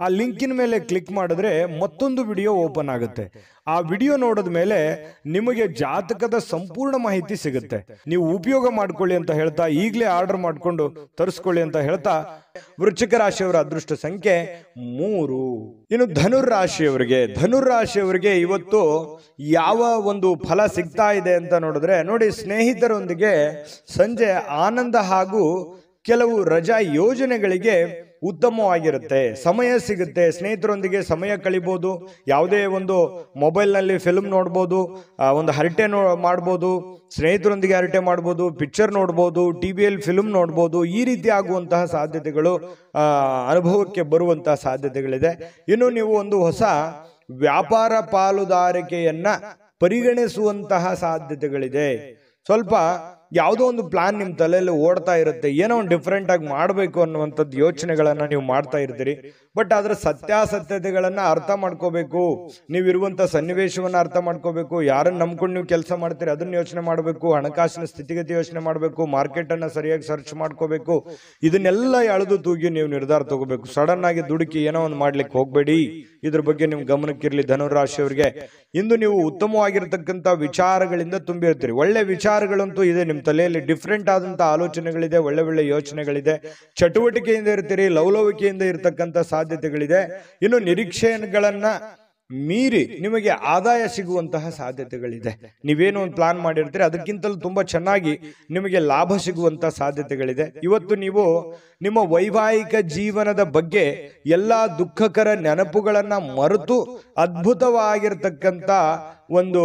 ಆ ಲಿಂಕಿನ ಮೇಲೆ ಕ್ಲಿಕ್ ಮಾಡಿದ್ರೆ ಮತ್ತೊಂದು ವಿಡಿಯೋ ಓಪನ್ ಆಗುತ್ತೆ ಆ ವಿಡಿಯೋ ನೋಡಿದ ಮೇಲೆ ನಿಮಗೆ ಜಾತಕದ ಸಂಪೂರ್ಣ ಮಾಹಿತಿ ಸಿಗುತ್ತೆ ನೀವು ಉಪಯೋಗ ಮಾಡ್ಕೊಳ್ಳಿ ಅಂತ ಹೇಳ್ತಾ ಈಗಲೇ ಆರ್ಡರ್ ಮಾಡಿಕೊಂಡು ತರಿಸ್ಕೊಳ್ಳಿ ಅಂತ ಹೇಳ್ತಾ ವೃಶ್ಚಿಕ ರಾಶಿಯವರ ಅದೃಷ್ಟ ಸಂಖ್ಯೆ ಮೂರು ಇನ್ನು ಧನುರ್ ರಾಶಿಯವರಿಗೆ ಧನುರ್ ರಾಶಿಯವರಿಗೆ ಇವತ್ತು ಯಾವ ಒಂದು ಫಲ ಸಿಗ್ತಾ ಇದೆ ಅಂತ ನೋಡಿದ್ರೆ ನೋಡಿ ಸ್ನೇಹಿತರೊಂದಿಗೆ ಸಂಜೆ ಆನಂದ ಹಾಗೂ ಕೆಲವು ರಜಾ ಯೋಜನೆಗಳಿಗೆ ಉತ್ತಮವಾಗಿರುತ್ತೆ ಸಮಯ ಸಿಗುತ್ತೆ ಸ್ನೇಹಿತರೊಂದಿಗೆ ಸಮಯ ಕಳಿಬೋದು ಯಾವುದೇ ಒಂದು ಮೊಬೈಲ್ನಲ್ಲಿ ಫಿಲ್ಮ್ ನೋಡ್ಬೋದು ಒಂದು ಹರಟೆ ನೋ ಮಾಡ್ಬೋದು ಸ್ನೇಹಿತರೊಂದಿಗೆ ಹರಟೆ ಮಾಡ್ಬೋದು ಪಿಕ್ಚರ್ ನೋಡ್ಬೋದು ಟಿ ವಿಯಲ್ಲಿ ಫಿಲ್ಮ್ ನೋಡ್ಬೋದು ಈ ರೀತಿ ಆಗುವಂತಹ ಸಾಧ್ಯತೆಗಳು ಅನುಭವಕ್ಕೆ ಬರುವಂತಹ ಸಾಧ್ಯತೆಗಳಿದೆ ಇನ್ನು ನೀವು ಒಂದು ಹೊಸ ವ್ಯಾಪಾರ ಪಾಲುದಾರಿಕೆಯನ್ನು ಪರಿಗಣಿಸುವಂತಹ ಸಾಧ್ಯತೆಗಳಿದೆ ಸ್ವಲ್ಪ ಯಾವುದೋ ಒಂದು ಪ್ಲಾನ್ ನಿಮ್ಮ ತಲೆಯಲ್ಲಿ ಓಡ್ತಾ ಇರುತ್ತೆ ಏನೋ ಒಂದು ಆಗಿ ಮಾಡಬೇಕು ಅನ್ನುವಂಥದ್ದು ಯೋಚನೆಗಳನ್ನು ನೀವು ಮಾಡ್ತಾ ಇರ್ತೀರಿ ಬಟ್ ಅದರ ಸತ್ಯಾಸತ್ಯತೆಗಳನ್ನು ಅರ್ಥ ಮಾಡ್ಕೋಬೇಕು ನೀವಿರುವಂಥ ಸನ್ನಿವೇಶವನ್ನು ಅರ್ಥ ಮಾಡ್ಕೋಬೇಕು ಯಾರನ್ನು ನಂಬ್ಕೊಂಡು ನೀವು ಕೆಲಸ ಮಾಡ್ತೀರಿ ಅದನ್ನು ಯೋಚನೆ ಮಾಡಬೇಕು ಹಣಕಾಸಿನ ಸ್ಥಿತಿಗತಿ ಯೋಚನೆ ಮಾಡಬೇಕು ಮಾರ್ಕೆಟನ್ನು ಸರಿಯಾಗಿ ಸರ್ಚ್ ಮಾಡ್ಕೋಬೇಕು ಇದನ್ನೆಲ್ಲ ಎಳೆದು ತೂಗಿ ನೀವು ನಿರ್ಧಾರ ತಗೋಬೇಕು ಸಡನ್ ಆಗಿ ದುಡುಕಿ ಏನೋ ಒಂದು ಮಾಡ್ಲಿಕ್ಕೆ ಹೋಗಬೇಡಿ ಇದ್ರ ಬಗ್ಗೆ ನಿಮ್ ಗಮನಕ್ಕಿರಲಿ ಧನುರಾಶಿಯವರಿಗೆ ಇಂದು ನೀವು ಉತ್ತಮವಾಗಿರ್ತಕ್ಕಂಥ ವಿಚಾರಗಳಿಂದ ತುಂಬಿರ್ತೀರಿ ಒಳ್ಳೆ ವಿಚಾರಗಳಂತೂ ಇದೆ ನಿಮ್ಮ ತಲೆಯಲ್ಲಿ ಡಿಫ್ರೆಂಟ್ ಆದಂಥ ಆಲೋಚನೆಗಳಿದೆ ಒಳ್ಳೆ ಒಳ್ಳೆ ಯೋಚನೆಗಳಿದೆ ಚಟುವಟಿಕೆಯಿಂದ ಇರ್ತೀರಿ ಲವಲವಿಕೆಯಿಂದ ಇರ್ತಕ್ಕಂಥ ಸಾಧ್ಯ ಸಾಧ್ಯತೆಗಳಿದೆ ಇನ್ನು ನಿರೀಕ್ಷೆಗಳನ್ನ ಮೀರಿ ನಿಮಗೆ ಆದಾಯ ಸಿಗುವಂತಹ ಸಾಧ್ಯತೆಗಳಿದೆ ನೀವೇನು ಒಂದು ಪ್ಲಾನ್ ಮಾಡಿರ್ತೀರಿ ಅದಕ್ಕಿಂತಲೂ ತುಂಬ ಚೆನ್ನಾಗಿ ನಿಮಗೆ ಲಾಭ ಸಿಗುವಂತಹ ಸಾಧ್ಯತೆಗಳಿದೆ ಇವತ್ತು ನೀವು ನಿಮ್ಮ ವೈವಾಹಿಕ ಜೀವನದ ಬಗ್ಗೆ ಎಲ್ಲ ದುಃಖಕರ ನೆನಪುಗಳನ್ನು ಮರೆತು ಅದ್ಭುತವಾಗಿರ್ತಕ್ಕಂಥ ಒಂದು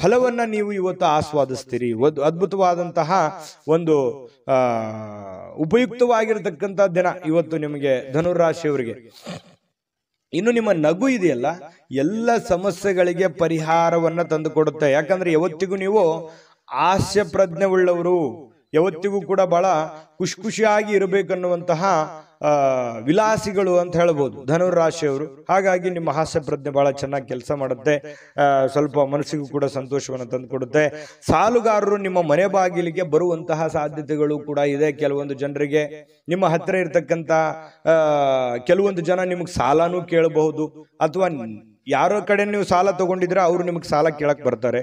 ಫಲವನ್ನು ನೀವು ಇವತ್ತು ಆಸ್ವಾದಿಸ್ತೀರಿ ಅದ್ಭುತವಾದಂತಹ ಒಂದು ಉಪಯುಕ್ತವಾಗಿರ್ತಕ್ಕಂಥ ದಿನ ಇವತ್ತು ನಿಮಗೆ ಧನುರಾಶಿಯವರಿಗೆ ಇನ್ನು ನಿಮ್ಮ ನಗು ಇದೆಯಲ್ಲ ಎಲ್ಲ ಸಮಸ್ಯೆಗಳಿಗೆ ಪರಿಹಾರವನ್ನ ತಂದುಕೊಡುತ್ತೆ ಯಾಕಂದ್ರೆ ಯಾವತ್ತಿಗೂ ನೀವು ಹಾಸ್ಯ ಪ್ರಜ್ಞೆ ಉಳ್ಳವರು ಯಾವತ್ತಿಗೂ ಕೂಡ ಬಹಳ ಖುಷಿ ಖುಷಿಯಾಗಿ ಇರಬೇಕನ್ನುವಂತಹ ವಿಲಾಸಿಗಳು ಅಂತ ಹೇಳ್ಬೋದು ರಾಶಿಯವರು ಹಾಗಾಗಿ ನಿಮ್ಮ ಹಾಸ್ಯ ಪ್ರಜ್ಞೆ ಬಹಳ ಚೆನ್ನಾಗಿ ಕೆಲಸ ಮಾಡುತ್ತೆ ಸ್ವಲ್ಪ ಮನಸ್ಸಿಗೂ ಕೂಡ ಸಂತೋಷವನ್ನು ತಂದುಕೊಡುತ್ತೆ ಸಾಲುಗಾರರು ನಿಮ್ಮ ಮನೆ ಬಾಗಿಲಿಗೆ ಬರುವಂತಹ ಸಾಧ್ಯತೆಗಳು ಕೂಡ ಇದೆ ಕೆಲವೊಂದು ಜನರಿಗೆ ನಿಮ್ಮ ಹತ್ತಿರ ಇರತಕ್ಕಂಥ ಕೆಲವೊಂದು ಜನ ನಿಮಗೆ ಸಾಲನೂ ಕೇಳಬಹುದು ಅಥವಾ ಯಾರೋ ಕಡೆ ನೀವು ಸಾಲ ತಗೊಂಡಿದ್ರೆ ಅವರು ನಿಮಗೆ ಸಾಲ ಕೇಳಕ್ ಬರ್ತಾರೆ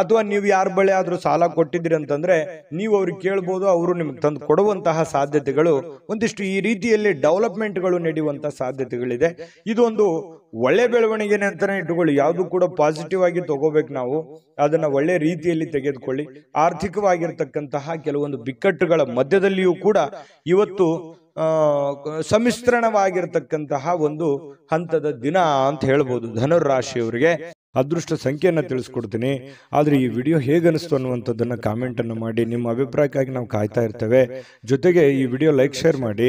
ಅಥವಾ ನೀವು ಯಾರ ಬಳಿ ಆದ್ರೂ ಸಾಲ ಕೊಟ್ಟಿದ್ದೀರಿ ಅಂತಂದ್ರೆ ನೀವು ಅವ್ರಿಗೆ ಕೇಳ್ಬೋದು ಅವರು ನಿಮಗೆ ತಂದು ಕೊಡುವಂತಹ ಸಾಧ್ಯತೆಗಳು ಒಂದಿಷ್ಟು ಈ ರೀತಿಯಲ್ಲಿ ಡೆವಲಪ್ಮೆಂಟ್ಗಳು ನಡೆಯುವಂತಹ ಸಾಧ್ಯತೆಗಳಿದೆ ಇದೊಂದು ಒಳ್ಳೆ ಬೆಳವಣಿಗೆ ಅಂತಾನೆ ಇಟ್ಟುಕೊಳ್ಳಿ ಯಾವುದು ಕೂಡ ಪಾಸಿಟಿವ್ ಆಗಿ ತಗೋಬೇಕು ನಾವು ಅದನ್ನ ಒಳ್ಳೆ ರೀತಿಯಲ್ಲಿ ತೆಗೆದುಕೊಳ್ಳಿ ಆರ್ಥಿಕವಾಗಿರ್ತಕ್ಕಂತಹ ಕೆಲವೊಂದು ಬಿಕ್ಕಟ್ಟುಗಳ ಮಧ್ಯದಲ್ಲಿಯೂ ಕೂಡ ಇವತ್ತು ಸಮ್ಮಿಶ್ರಣವಾಗಿರ್ತಕ್ಕಂತಹ ಒಂದು ಹಂತದ ದಿನ ಅಂತ ಹೇಳ್ಬೋದು ಧನುರಾಶಿಯವರಿಗೆ ಅದೃಷ್ಟ ಸಂಖ್ಯೆಯನ್ನು ತಿಳಿಸ್ಕೊಡ್ತೀನಿ ಆದರೆ ಈ ವಿಡಿಯೋ ಹೇಗೆ ಅನಿಸ್ತು ಅನ್ನುವಂಥದ್ದನ್ನು ಕಾಮೆಂಟನ್ನು ಮಾಡಿ ನಿಮ್ಮ ಅಭಿಪ್ರಾಯಕ್ಕಾಗಿ ನಾವು ಕಾಯ್ತಾ ಇರ್ತೇವೆ ಜೊತೆಗೆ ಈ ವಿಡಿಯೋ ಲೈಕ್ ಶೇರ್ ಮಾಡಿ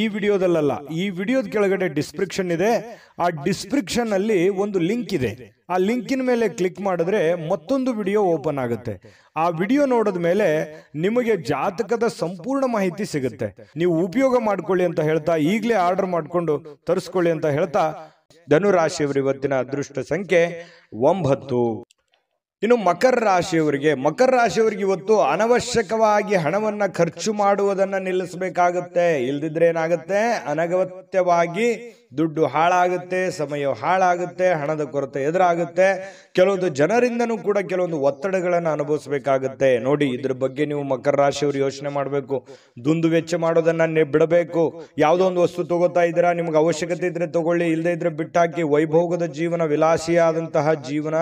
ಈ ವಿಡಿಯೋದಲ್ಲ ಈ ವಿಡಿಯೋದ ಕೆಳಗಡೆ ಡಿಸ್ಕ್ರಿಪ್ಷನ್ ಇದೆ ಆ ಡಿಸ್ಕ್ರಿಪ್ಷನ್ ಅಲ್ಲಿ ಒಂದು ಲಿಂಕ್ ಇದೆ ಆ ಲಿಂಕಿನ ಮೇಲೆ ಕ್ಲಿಕ್ ಮಾಡಿದ್ರೆ ಮತ್ತೊಂದು ವಿಡಿಯೋ ಓಪನ್ ಆಗುತ್ತೆ ಆ ವಿಡಿಯೋ ನೋಡಿದ ಮೇಲೆ ನಿಮಗೆ ಜಾತಕದ ಸಂಪೂರ್ಣ ಮಾಹಿತಿ ಸಿಗುತ್ತೆ ನೀವು ಉಪಯೋಗ ಮಾಡ್ಕೊಳ್ಳಿ ಅಂತ ಹೇಳ್ತಾ ಈಗಲೇ ಆರ್ಡರ್ ಮಾಡಿಕೊಂಡು ತರಿಸ್ಕೊಳ್ಳಿ ಅಂತ ಹೇಳ್ತಾ ಧನುರಾಶಿಯವರು ಇವತ್ತಿನ ಅದೃಷ್ಟ ಸಂಖ್ಯೆ ಒಂಬತ್ತು ಇನ್ನು ಮಕರ ರಾಶಿಯವರಿಗೆ ಮಕರ ರಾಶಿಯವರಿಗೆ ಇವತ್ತು ಅನವಶ್ಯಕವಾಗಿ ಹಣವನ್ನು ಖರ್ಚು ಮಾಡುವುದನ್ನು ನಿಲ್ಲಿಸಬೇಕಾಗುತ್ತೆ ಇಲ್ದಿದ್ರೆ ಏನಾಗುತ್ತೆ ಅನಗತ್ಯವಾಗಿ ದುಡ್ಡು ಹಾಳಾಗುತ್ತೆ ಸಮಯ ಹಾಳಾಗುತ್ತೆ ಹಣದ ಕೊರತೆ ಎದುರಾಗುತ್ತೆ ಕೆಲವೊಂದು ಜನರಿಂದನೂ ಕೂಡ ಕೆಲವೊಂದು ಒತ್ತಡಗಳನ್ನು ಅನುಭವಿಸಬೇಕಾಗುತ್ತೆ ನೋಡಿ ಇದ್ರ ಬಗ್ಗೆ ನೀವು ಮಕರ ರಾಶಿಯವರು ಯೋಚನೆ ಮಾಡಬೇಕು ದುಂದು ವೆಚ್ಚ ಮಾಡೋದನ್ನು ಬಿಡಬೇಕು ಯಾವುದೋ ಒಂದು ವಸ್ತು ತಗೋತಾ ಇದ್ದೀರಾ ನಿಮ್ಗೆ ಅವಶ್ಯಕತೆ ಇದ್ರೆ ತಗೊಳ್ಳಿ ಇಲ್ಲದೇ ಇದ್ರೆ ಬಿಟ್ಟಾಕಿ ವೈಭೋಗದ ಜೀವನ ವಿಲಾಸಿಯಾದಂತಹ ಜೀವನ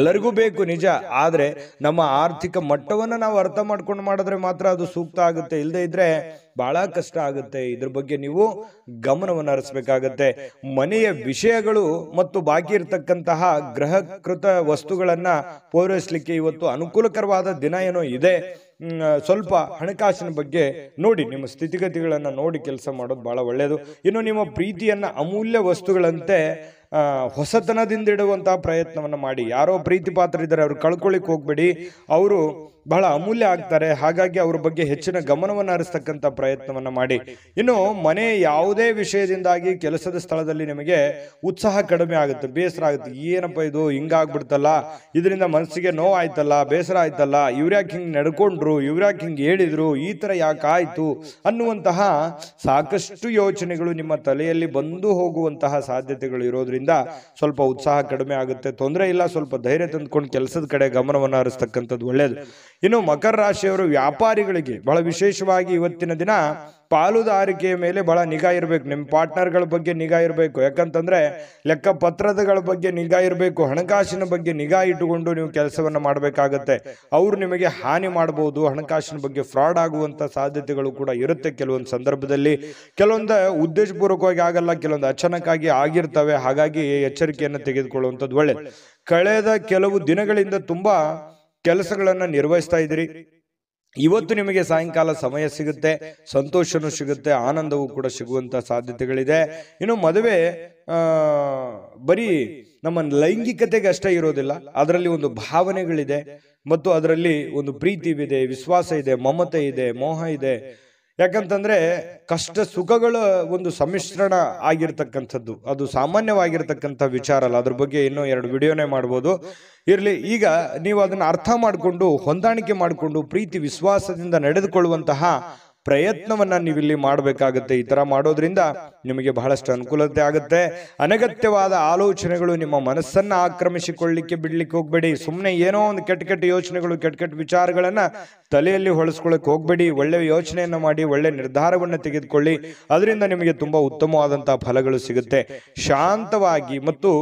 ಎಲ್ಲರಿಗೂ ಬೇಕು ನಿಜ ಆದರೆ ನಮ್ಮ ಆರ್ಥಿಕ ಮಟ್ಟವನ್ನು ನಾವು ಅರ್ಥ ಮಾಡ್ಕೊಂಡು ಮಾಡಿದ್ರೆ ಮಾತ್ರ ಅದು ಸೂಕ್ತ ಆಗುತ್ತೆ ಇಲ್ಲದೆ ಇದ್ರೆ ಬಹಳ ಕಷ್ಟ ಆಗುತ್ತೆ ಇದ್ರ ಬಗ್ಗೆ ನೀವು ಗಮನವನ್ನು ಹರಿಸಬೇಕಾಗತ್ತೆ ಮನೆಯ ವಿಷಯಗಳು ಮತ್ತು ಬಾಕಿ ಇರತಕ್ಕಂತಹ ಗ್ರಹಕೃತ ವಸ್ತುಗಳನ್ನ ಪೂರೈಸಲಿಕ್ಕೆ ಇವತ್ತು ಅನುಕೂಲಕರವಾದ ದಿನ ಏನೋ ಇದೆ ಸ್ವಲ್ಪ ಹಣಕಾಸಿನ ಬಗ್ಗೆ ನೋಡಿ ನಿಮ್ಮ ಸ್ಥಿತಿಗತಿಗಳನ್ನು ನೋಡಿ ಕೆಲಸ ಮಾಡೋದು ಬಹಳ ಒಳ್ಳೆಯದು ಇನ್ನು ನಿಮ್ಮ ಪ್ರೀತಿಯನ್ನು ಅಮೂಲ್ಯ ವಸ್ತುಗಳಂತೆ ಹೊಸತನದಿಂದ ಇಡುವಂತಹ ಪ್ರಯತ್ನವನ್ನು ಮಾಡಿ ಯಾರೋ ಪ್ರೀತಿ ಪಾತ್ರ ಇದ್ದಾರೆ ಅವರು ಕಳ್ಕೊಳ್ಳಿಕ್ಕೆ ಹೋಗಬೇಡಿ ಅವರು ಬಹಳ ಅಮೂಲ್ಯ ಆಗ್ತಾರೆ ಹಾಗಾಗಿ ಅವ್ರ ಬಗ್ಗೆ ಹೆಚ್ಚಿನ ಗಮನವನ್ನು ಹರಿಸ್ತಕ್ಕಂಥ ಪ್ರಯತ್ನವನ್ನು ಮಾಡಿ ಇನ್ನು ಮನೆ ಯಾವುದೇ ವಿಷಯದಿಂದಾಗಿ ಕೆಲಸದ ಸ್ಥಳದಲ್ಲಿ ನಿಮಗೆ ಉತ್ಸಾಹ ಕಡಿಮೆ ಆಗುತ್ತೆ ಬೇಸರ ಆಗುತ್ತೆ ಏನಪ್ಪ ಇದು ಹಿಂಗಾಗ್ಬಿಡ್ತಲ್ಲ ಇದರಿಂದ ಮನಸ್ಸಿಗೆ ನೋವಾಯ್ತಲ್ಲ ಬೇಸರ ಆಯ್ತಲ್ಲ ಇವ್ರ್ಯಾಕೆ ಹಿಂಗೆ ನಡ್ಕೊಂಡ್ರು ಇವ್ರ್ಯಾಕೆ ಹಿಂಗೆ ಹೇಳಿದ್ರು ಈ ಥರ ಯಾಕೆ ಆಯಿತು ಅನ್ನುವಂತಹ ಸಾಕಷ್ಟು ಯೋಚನೆಗಳು ನಿಮ್ಮ ತಲೆಯಲ್ಲಿ ಬಂದು ಹೋಗುವಂತಹ ಸಾಧ್ಯತೆಗಳು ಇರೋದ್ರಿಂದ ಸ್ವಲ್ಪ ಉತ್ಸಾಹ ಕಡಿಮೆ ಆಗುತ್ತೆ ತೊಂದರೆ ಇಲ್ಲ ಸ್ವಲ್ಪ ಧೈರ್ಯ ತಂದುಕೊಂಡು ಕೆಲಸದ ಕಡೆ ಗಮನವನ್ನು ಹರಿಸ್ತಕ್ಕಂಥದ್ದು ಒಳ್ಳೆಯದು ಇನ್ನು ಮಕರ ರಾಶಿಯವರು ವ್ಯಾಪಾರಿಗಳಿಗೆ ಬಹಳ ವಿಶೇಷವಾಗಿ ಇವತ್ತಿನ ದಿನ ಪಾಲುದಾರಿಕೆಯ ಮೇಲೆ ಬಹಳ ನಿಗಾ ಇರಬೇಕು ನಿಮ್ಮ ಪಾರ್ಟ್ನರ್ಗಳ ಬಗ್ಗೆ ನಿಗಾ ಇರಬೇಕು ಯಾಕಂತಂದ್ರೆ ಲೆಕ್ಕ ಪತ್ರದಗಳ ಬಗ್ಗೆ ನಿಗಾ ಇರಬೇಕು ಹಣಕಾಸಿನ ಬಗ್ಗೆ ನಿಗಾ ಇಟ್ಟುಕೊಂಡು ನೀವು ಕೆಲಸವನ್ನು ಮಾಡಬೇಕಾಗತ್ತೆ ಅವರು ನಿಮಗೆ ಹಾನಿ ಮಾಡಬಹುದು ಹಣಕಾಸಿನ ಬಗ್ಗೆ ಫ್ರಾಡ್ ಆಗುವಂಥ ಸಾಧ್ಯತೆಗಳು ಕೂಡ ಇರುತ್ತೆ ಕೆಲವೊಂದು ಸಂದರ್ಭದಲ್ಲಿ ಕೆಲವೊಂದು ಉದ್ದೇಶಪೂರ್ವಕವಾಗಿ ಆಗಲ್ಲ ಕೆಲವೊಂದು ಅಚಾನಕ್ಕಾಗಿ ಆಗಿರ್ತವೆ ಹಾಗಾಗಿ ಎಚ್ಚರಿಕೆಯನ್ನು ತೆಗೆದುಕೊಳ್ಳುವಂಥದ್ದು ಒಳ್ಳೆ ಕಳೆದ ಕೆಲವು ದಿನಗಳಿಂದ ತುಂಬಾ ಕೆಲಸಗಳನ್ನು ನಿರ್ವಹಿಸ್ತಾ ಇದ್ದೀರಿ ಇವತ್ತು ನಿಮಗೆ ಸಾಯಂಕಾಲ ಸಮಯ ಸಿಗುತ್ತೆ ಸಂತೋಷನೂ ಸಿಗುತ್ತೆ ಆನಂದವೂ ಕೂಡ ಸಿಗುವಂಥ ಸಾಧ್ಯತೆಗಳಿದೆ ಇನ್ನು ಮದುವೆ ಬರೀ ನಮ್ಮ ಲೈಂಗಿಕತೆಗೆ ಅಷ್ಟೇ ಇರೋದಿಲ್ಲ ಅದರಲ್ಲಿ ಒಂದು ಭಾವನೆಗಳಿದೆ ಮತ್ತು ಅದರಲ್ಲಿ ಒಂದು ಪ್ರೀತಿವಿದೆ ಇದೆ ವಿಶ್ವಾಸ ಇದೆ ಮಮತೆ ಇದೆ ಮೋಹ ಇದೆ ಯಾಕಂತಂದ್ರೆ ಕಷ್ಟ ಸುಖಗಳ ಒಂದು ಸಮ್ಮಿಶ್ರಣ ಆಗಿರ್ತಕ್ಕಂಥದ್ದು ಅದು ಸಾಮಾನ್ಯವಾಗಿರ್ತಕ್ಕಂಥ ವಿಚಾರ ಅಲ್ಲ ಅದ್ರ ಬಗ್ಗೆ ಇನ್ನೂ ಎರಡು ವಿಡಿಯೋನೇ ಮಾಡ್ಬೋದು ಇರಲಿ ಈಗ ನೀವು ಅದನ್ನು ಅರ್ಥ ಮಾಡಿಕೊಂಡು ಹೊಂದಾಣಿಕೆ ಮಾಡಿಕೊಂಡು ಪ್ರೀತಿ ವಿಶ್ವಾಸದಿಂದ ನಡೆದುಕೊಳ್ಳುವಂತಹ ನೀವು ನೀವಿಲ್ಲಿ ಮಾಡಬೇಕಾಗುತ್ತೆ ಈ ತರ ಮಾಡೋದ್ರಿಂದ ನಿಮಗೆ ಬಹಳಷ್ಟು ಅನುಕೂಲತೆ ಆಗುತ್ತೆ ಅನಗತ್ಯವಾದ ಆಲೋಚನೆಗಳು ನಿಮ್ಮ ಮನಸ್ಸನ್ನ ಆಕ್ರಮಿಸಿಕೊಳ್ಳಿಕ್ಕೆ ಬಿಡ್ಲಿಕ್ಕೆ ಹೋಗಬೇಡಿ ಸುಮ್ಮನೆ ಏನೋ ಒಂದು ಕೆಟ್ಟ ಕೆಟ್ಟ ಯೋಚನೆಗಳು ಕೆಟ್ಟ ಕೆಟ್ಟ ವಿಚಾರಗಳನ್ನ ತಲೆಯಲ್ಲಿ ಹೊಳಸ್ಕೊಳ್ಳಕ್ಕೆ ಹೋಗಬೇಡಿ ಒಳ್ಳೆ ಯೋಚನೆಯನ್ನು ಮಾಡಿ ಒಳ್ಳೆ ನಿರ್ಧಾರವನ್ನು ತೆಗೆದುಕೊಳ್ಳಿ ಅದರಿಂದ ನಿಮಗೆ ತುಂಬಾ ಉತ್ತಮವಾದಂತಹ ಫಲಗಳು ಸಿಗುತ್ತೆ ಶಾಂತವಾಗಿ ಮತ್ತು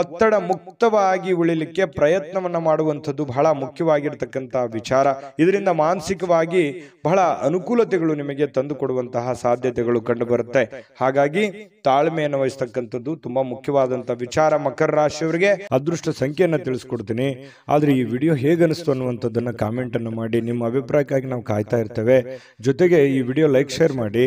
ಒತ್ತಡ ಮುಕ್ತವಾಗಿ ಉಳಿಲಿಕ್ಕೆ ಪ್ರಯತ್ನವನ್ನು ಮಾಡುವಂಥದ್ದು ಬಹಳ ಮುಖ್ಯವಾಗಿರ್ತಕ್ಕಂಥ ವಿಚಾರ ಇದರಿಂದ ಮಾನಸಿಕವಾಗಿ ಬಹಳ ಅನುಕೂಲತೆಗಳು ನಿಮಗೆ ತಂದು ಕೊಡುವಂತಹ ಸಾಧ್ಯತೆಗಳು ಕಂಡುಬರುತ್ತೆ ಹಾಗಾಗಿ ತಾಳ್ಮೆಯನ್ನು ವಹಿಸ್ತಕ್ಕಂಥದ್ದು ತುಂಬಾ ಮುಖ್ಯವಾದಂತಹ ವಿಚಾರ ಮಕರ ರಾಶಿಯವರಿಗೆ ಅದೃಷ್ಟ ಸಂಖ್ಯೆಯನ್ನು ತಿಳಿಸ್ಕೊಡ್ತೀನಿ ಆದ್ರೆ ಈ ವಿಡಿಯೋ ಹೇಗನಿಸ್ತು ಅನ್ನುವಂಥದ್ದನ್ನ ಕಾಮೆಂಟ್ ಅನ್ನು ಮಾಡಿ ನಿಮ್ಮ ಅಭಿಪ್ರಾಯಕ್ಕಾಗಿ ನಾವು ಕಾಯ್ತಾ ಇರ್ತೇವೆ ಜೊತೆಗೆ ಈ ವಿಡಿಯೋ ಲೈಕ್ ಶೇರ್ ಮಾಡಿ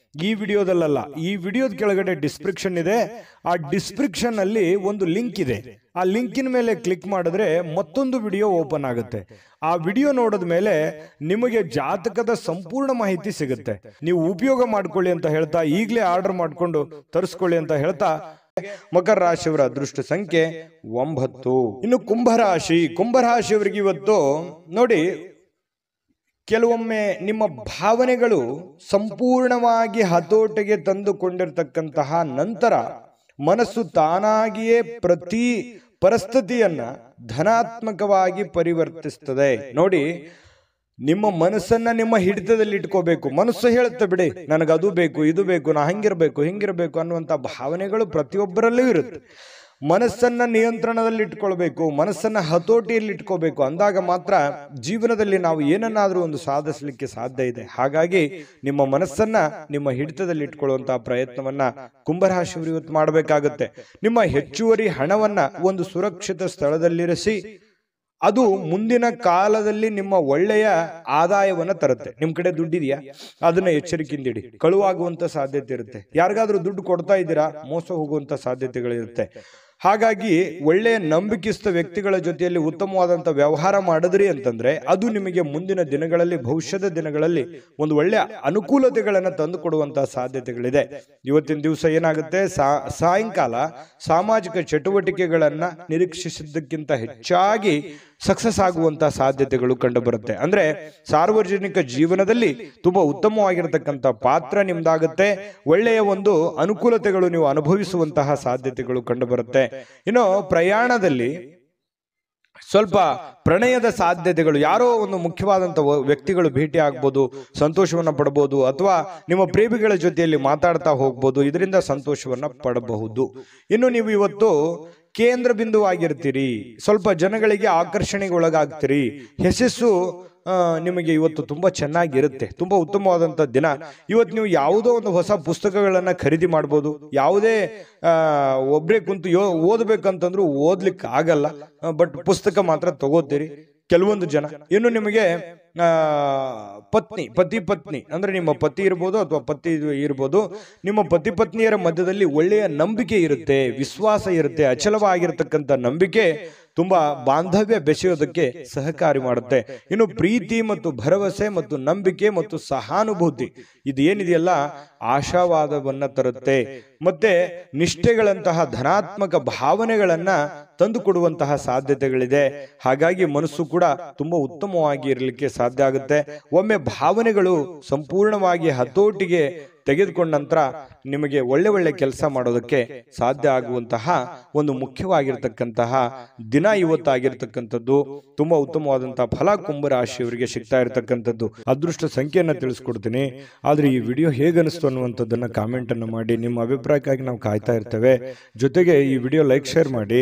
ಈ ವಿಡಿಯೋದಲ್ಲ ಈ ವಿಡಿಯೋದ ಕೆಳಗಡೆ ಡಿಸ್ಕ್ರಿಪ್ಷನ್ ಇದೆ ಆ ಡಿಸ್ಕ್ರಿಪ್ಷನ್ ಅಲ್ಲಿ ಒಂದು ಲಿಂಕ್ ಇದೆ ಆ ಲಿಂಕಿನ ಮೇಲೆ ಕ್ಲಿಕ್ ಮಾಡಿದ್ರೆ ಮತ್ತೊಂದು ವಿಡಿಯೋ ಓಪನ್ ಆಗುತ್ತೆ ಆ ವಿಡಿಯೋ ನೋಡಿದ ಮೇಲೆ ನಿಮಗೆ ಜಾತಕದ ಸಂಪೂರ್ಣ ಮಾಹಿತಿ ಸಿಗುತ್ತೆ ನೀವು ಉಪಯೋಗ ಮಾಡ್ಕೊಳ್ಳಿ ಅಂತ ಹೇಳ್ತಾ ಈಗಲೇ ಆರ್ಡರ್ ಮಾಡಿಕೊಂಡು ತರಿಸ್ಕೊಳ್ಳಿ ಅಂತ ಹೇಳ್ತಾ ಮಕರ ರಾಶಿಯವರ ಅದೃಷ್ಟ ಸಂಖ್ಯೆ ಒಂಬತ್ತು ಇನ್ನು ಕುಂಭರಾಶಿ ಕುಂಭರಾಶಿಯವರಿಗೆ ಇವತ್ತು ನೋಡಿ ಕೆಲವೊಮ್ಮೆ ನಿಮ್ಮ ಭಾವನೆಗಳು ಸಂಪೂರ್ಣವಾಗಿ ಹತೋಟಿಗೆ ತಂದುಕೊಂಡಿರ್ತಕ್ಕಂತಹ ನಂತರ ಮನಸ್ಸು ತಾನಾಗಿಯೇ ಪ್ರತಿ ಪರಿಸ್ಥಿತಿಯನ್ನ ಧನಾತ್ಮಕವಾಗಿ ಪರಿವರ್ತಿಸ್ತದೆ ನೋಡಿ ನಿಮ್ಮ ಮನಸ್ಸನ್ನ ನಿಮ್ಮ ಹಿಡಿತದಲ್ಲಿ ಇಟ್ಕೋಬೇಕು ಮನಸ್ಸು ಹೇಳುತ್ತೆ ಬಿಡಿ ನನಗದು ಬೇಕು ಇದು ಬೇಕು ನಾ ಹಂಗಿರ್ಬೇಕು ಹಿಂಗಿರ್ಬೇಕು ಅನ್ನುವಂಥ ಭಾವನೆಗಳು ಪ್ರತಿಯೊಬ್ಬರಲ್ಲೂ ಇರುತ್ತೆ ಮನಸ್ಸನ್ನು ನಿಯಂತ್ರಣದಲ್ಲಿ ಇಟ್ಕೊಳ್ಬೇಕು ಮನಸ್ಸನ್ನು ಹತೋಟಿಯಲ್ಲಿ ಇಟ್ಕೋಬೇಕು ಅಂದಾಗ ಮಾತ್ರ ಜೀವನದಲ್ಲಿ ನಾವು ಏನನ್ನಾದರೂ ಒಂದು ಸಾಧಿಸಲಿಕ್ಕೆ ಸಾಧ್ಯ ಇದೆ ಹಾಗಾಗಿ ನಿಮ್ಮ ಮನಸ್ಸನ್ನು ನಿಮ್ಮ ಹಿಡಿತದಲ್ಲಿ ಇಟ್ಕೊಳ್ಳುವಂತಹ ಪ್ರಯತ್ನವನ್ನ ಕುಂಭರಾಶಿಯವರು ಇವತ್ತು ಮಾಡಬೇಕಾಗುತ್ತೆ ನಿಮ್ಮ ಹೆಚ್ಚುವರಿ ಹಣವನ್ನ ಒಂದು ಸುರಕ್ಷಿತ ಸ್ಥಳದಲ್ಲಿರಿಸಿ ಅದು ಮುಂದಿನ ಕಾಲದಲ್ಲಿ ನಿಮ್ಮ ಒಳ್ಳೆಯ ಆದಾಯವನ್ನು ತರುತ್ತೆ ನಿಮ್ಮ ಕಡೆ ದುಡ್ಡಿದೆಯಾ ಅದನ್ನ ಎಚ್ಚರಿಕೆಯಿಂದ ಇಡಿ ಕಳುವಾಗುವಂತ ಸಾಧ್ಯತೆ ಇರುತ್ತೆ ಯಾರಿಗಾದ್ರೂ ದುಡ್ಡು ಕೊಡ್ತಾ ಇದ್ದೀರಾ ಮೋಸ ಹೋಗುವಂತ ಸಾಧ್ಯತೆಗಳಿರುತ್ತೆ ಹಾಗಾಗಿ ಒಳ್ಳೆಯ ನಂಬಿಕಿಸ್ತ ವ್ಯಕ್ತಿಗಳ ಜೊತೆಯಲ್ಲಿ ಉತ್ತಮವಾದಂಥ ವ್ಯವಹಾರ ಮಾಡಿದ್ರಿ ಅಂತಂದ್ರೆ ಅದು ನಿಮಗೆ ಮುಂದಿನ ದಿನಗಳಲ್ಲಿ ಭವಿಷ್ಯದ ದಿನಗಳಲ್ಲಿ ಒಂದು ಒಳ್ಳೆಯ ಅನುಕೂಲತೆಗಳನ್ನು ತಂದು ಸಾಧ್ಯತೆಗಳಿದೆ ಇವತ್ತಿನ ದಿವಸ ಏನಾಗುತ್ತೆ ಸಾಯಂಕಾಲ ಸಾಮಾಜಿಕ ಚಟುವಟಿಕೆಗಳನ್ನು ನಿರೀಕ್ಷಿಸಿದ್ದಕ್ಕಿಂತ ಹೆಚ್ಚಾಗಿ ಸಕ್ಸಸ್ ಆಗುವಂತಹ ಸಾಧ್ಯತೆಗಳು ಕಂಡುಬರುತ್ತೆ ಅಂದ್ರೆ ಸಾರ್ವಜನಿಕ ಜೀವನದಲ್ಲಿ ತುಂಬಾ ಉತ್ತಮವಾಗಿರತಕ್ಕಂಥ ಪಾತ್ರ ನಿಮ್ದಾಗುತ್ತೆ ಒಳ್ಳೆಯ ಒಂದು ಅನುಕೂಲತೆಗಳು ನೀವು ಅನುಭವಿಸುವಂತಹ ಸಾಧ್ಯತೆಗಳು ಕಂಡುಬರುತ್ತೆ ಇನ್ನು ಪ್ರಯಾಣದಲ್ಲಿ ಸ್ವಲ್ಪ ಪ್ರಣಯದ ಸಾಧ್ಯತೆಗಳು ಯಾರೋ ಒಂದು ಮುಖ್ಯವಾದಂಥ ವ್ಯಕ್ತಿಗಳು ಭೇಟಿ ಆಗ್ಬೋದು ಸಂತೋಷವನ್ನು ಪಡಬಹುದು ಅಥವಾ ನಿಮ್ಮ ಪ್ರೇಮಿಗಳ ಜೊತೆಯಲ್ಲಿ ಮಾತಾಡ್ತಾ ಹೋಗ್ಬೋದು ಇದರಿಂದ ಸಂತೋಷವನ್ನು ಪಡಬಹುದು ಇನ್ನು ನೀವು ಇವತ್ತು ಕೇಂದ್ರ ಬಿಂದುವಾಗಿರ್ತೀರಿ ಸ್ವಲ್ಪ ಜನಗಳಿಗೆ ಆಕರ್ಷಣೆಗೆ ಒಳಗಾಗ್ತೀರಿ ಯಶಸ್ಸು ನಿಮಗೆ ಇವತ್ತು ತುಂಬ ಚೆನ್ನಾಗಿರುತ್ತೆ ತುಂಬ ಉತ್ತಮವಾದಂಥ ದಿನ ಇವತ್ತು ನೀವು ಯಾವುದೋ ಒಂದು ಹೊಸ ಪುಸ್ತಕಗಳನ್ನು ಖರೀದಿ ಮಾಡ್ಬೋದು ಯಾವುದೇ ಒಬ್ಬರೇ ಕುಂತು ಯೋ ಓದಬೇಕಂತಂದ್ರೂ ಓದ್ಲಿಕ್ಕೆ ಆಗಲ್ಲ ಬಟ್ ಪುಸ್ತಕ ಮಾತ್ರ ತಗೋತೀರಿ ಕೆಲವೊಂದು ಜನ ಇನ್ನು ನಿಮಗೆ ಪತ್ನಿ ಪತಿ ಪತ್ನಿ ಅಂದ್ರೆ ನಿಮ್ಮ ಪತಿ ಇರ್ಬೋದು ಅಥವಾ ಪತಿ ಇರ್ಬೋದು ನಿಮ್ಮ ಪತಿ ಪತ್ನಿಯರ ಮಧ್ಯದಲ್ಲಿ ಒಳ್ಳೆಯ ನಂಬಿಕೆ ಇರುತ್ತೆ ವಿಶ್ವಾಸ ಇರುತ್ತೆ ಅಚಲವಾಗಿರ್ತಕ್ಕಂಥ ನಂಬಿಕೆ ತುಂಬಾ ಬಾಂಧವ್ಯ ಬೆಸೆಯೋದಕ್ಕೆ ಸಹಕಾರಿ ಮಾಡುತ್ತೆ ಇನ್ನು ಪ್ರೀತಿ ಮತ್ತು ಭರವಸೆ ಮತ್ತು ನಂಬಿಕೆ ಮತ್ತು ಸಹಾನುಭೂತಿ ಇದು ಏನಿದೆಯಲ್ಲ ಆಶಾವಾದವನ್ನ ತರುತ್ತೆ ಮತ್ತೆ ನಿಷ್ಠೆಗಳಂತಹ ಧನಾತ್ಮಕ ಭಾವನೆಗಳನ್ನ ಕೊಡುವಂತಹ ಸಾಧ್ಯತೆಗಳಿದೆ ಹಾಗಾಗಿ ಮನಸ್ಸು ಕೂಡ ತುಂಬ ಉತ್ತಮವಾಗಿ ಇರಲಿಕ್ಕೆ ಸಾಧ್ಯ ಆಗುತ್ತೆ ಒಮ್ಮೆ ಭಾವನೆಗಳು ಸಂಪೂರ್ಣವಾಗಿ ಹತೋಟಿಗೆ ತೆಗೆದುಕೊಂಡ ನಂತರ ನಿಮಗೆ ಒಳ್ಳೆ ಒಳ್ಳೆ ಕೆಲಸ ಮಾಡೋದಕ್ಕೆ ಸಾಧ್ಯ ಆಗುವಂತಹ ಒಂದು ಮುಖ್ಯವಾಗಿರ್ತಕ್ಕಂತಹ ದಿನ ಇವತ್ತಾಗಿರ್ತಕ್ಕಂಥದ್ದು ತುಂಬಾ ಉತ್ತಮವಾದಂತಹ ಫಲ ರಾಶಿಯವರಿಗೆ ಸಿಗ್ತಾ ಇರತಕ್ಕಂಥದ್ದು ಅದೃಷ್ಟ ಸಂಖ್ಯೆಯನ್ನು ತಿಳಿಸ್ಕೊಡ್ತೀನಿ ಆದರೆ ಈ ವಿಡಿಯೋ ಹೇಗನಿಸ್ತು ಅನ್ನುವಂಥದ್ದನ್ನು ಕಾಮೆಂಟ್ ಅನ್ನು ಮಾಡಿ ನಿಮ್ಮ ಅಭಿಪ್ರಾಯಕ್ಕಾಗಿ ನಾವು ಕಾಯ್ತಾ ಇರ್ತೇವೆ ಜೊತೆಗೆ ಈ ವಿಡಿಯೋ ಲೈಕ್ ಶೇರ್ ಮಾಡಿ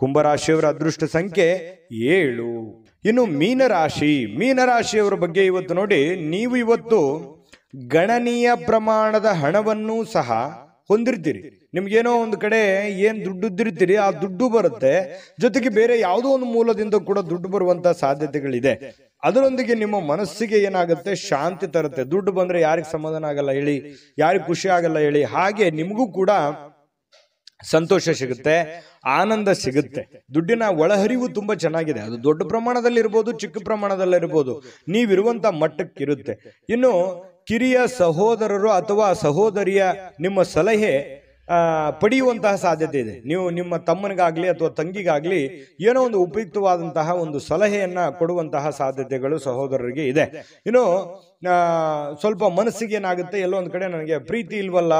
ಕುಂಭರಾಶಿಯವರ ಅದೃಷ್ಟ ಸಂಖ್ಯೆ ಏಳು ಇನ್ನು ಮೀನರಾಶಿ ಮೀನರಾಶಿಯವರ ಬಗ್ಗೆ ಇವತ್ತು ನೋಡಿ ನೀವು ಇವತ್ತು ಗಣನೀಯ ಪ್ರಮಾಣದ ಹಣವನ್ನು ಸಹ ಹೊಂದಿರ್ತೀರಿ ನಿಮ್ಗೇನೋ ಒಂದು ಕಡೆ ಏನು ಇದ್ದಿರ್ತೀರಿ ಆ ದುಡ್ಡು ಬರುತ್ತೆ ಜೊತೆಗೆ ಬೇರೆ ಯಾವುದೋ ಒಂದು ಮೂಲದಿಂದ ಕೂಡ ದುಡ್ಡು ಬರುವಂತ ಸಾಧ್ಯತೆಗಳಿದೆ ಅದರೊಂದಿಗೆ ನಿಮ್ಮ ಮನಸ್ಸಿಗೆ ಏನಾಗುತ್ತೆ ಶಾಂತಿ ತರುತ್ತೆ ದುಡ್ಡು ಬಂದ್ರೆ ಯಾರಿಗೆ ಸಮಾಧಾನ ಆಗಲ್ಲ ಹೇಳಿ ಯಾರಿಗೆ ಖುಷಿ ಆಗಲ್ಲ ಹೇಳಿ ಹಾಗೆ ನಿಮಗೂ ಕೂಡ ಸಂತೋಷ ಸಿಗುತ್ತೆ ಆನಂದ ಸಿಗುತ್ತೆ ದುಡ್ಡಿನ ಒಳಹರಿವು ತುಂಬ ಚೆನ್ನಾಗಿದೆ ಅದು ದೊಡ್ಡ ಪ್ರಮಾಣದಲ್ಲಿರ್ಬೋದು ಚಿಕ್ಕ ಪ್ರಮಾಣದಲ್ಲಿರ್ಬೋದು ನೀವಿರುವಂಥ ಮಟ್ಟಕ್ಕಿರುತ್ತೆ ಇನ್ನು ಕಿರಿಯ ಸಹೋದರರು ಅಥವಾ ಸಹೋದರಿಯ ನಿಮ್ಮ ಸಲಹೆ ಪಡೆಯುವಂತಹ ಸಾಧ್ಯತೆ ಇದೆ ನೀವು ನಿಮ್ಮ ತಮ್ಮನಿಗಾಗಲಿ ಅಥವಾ ತಂಗಿಗಾಗಲಿ ಏನೋ ಒಂದು ಉಪಯುಕ್ತವಾದಂತಹ ಒಂದು ಸಲಹೆಯನ್ನು ಕೊಡುವಂತಹ ಸಾಧ್ಯತೆಗಳು ಸಹೋದರರಿಗೆ ಇದೆ ಇನ್ನು ಸ್ವಲ್ಪ ಮನಸ್ಸಿಗೆ ಏನಾಗುತ್ತೆ ಎಲ್ಲೋ ಒಂದು ಕಡೆ ನನಗೆ ಪ್ರೀತಿ ಇಲ್ವಲ್ಲ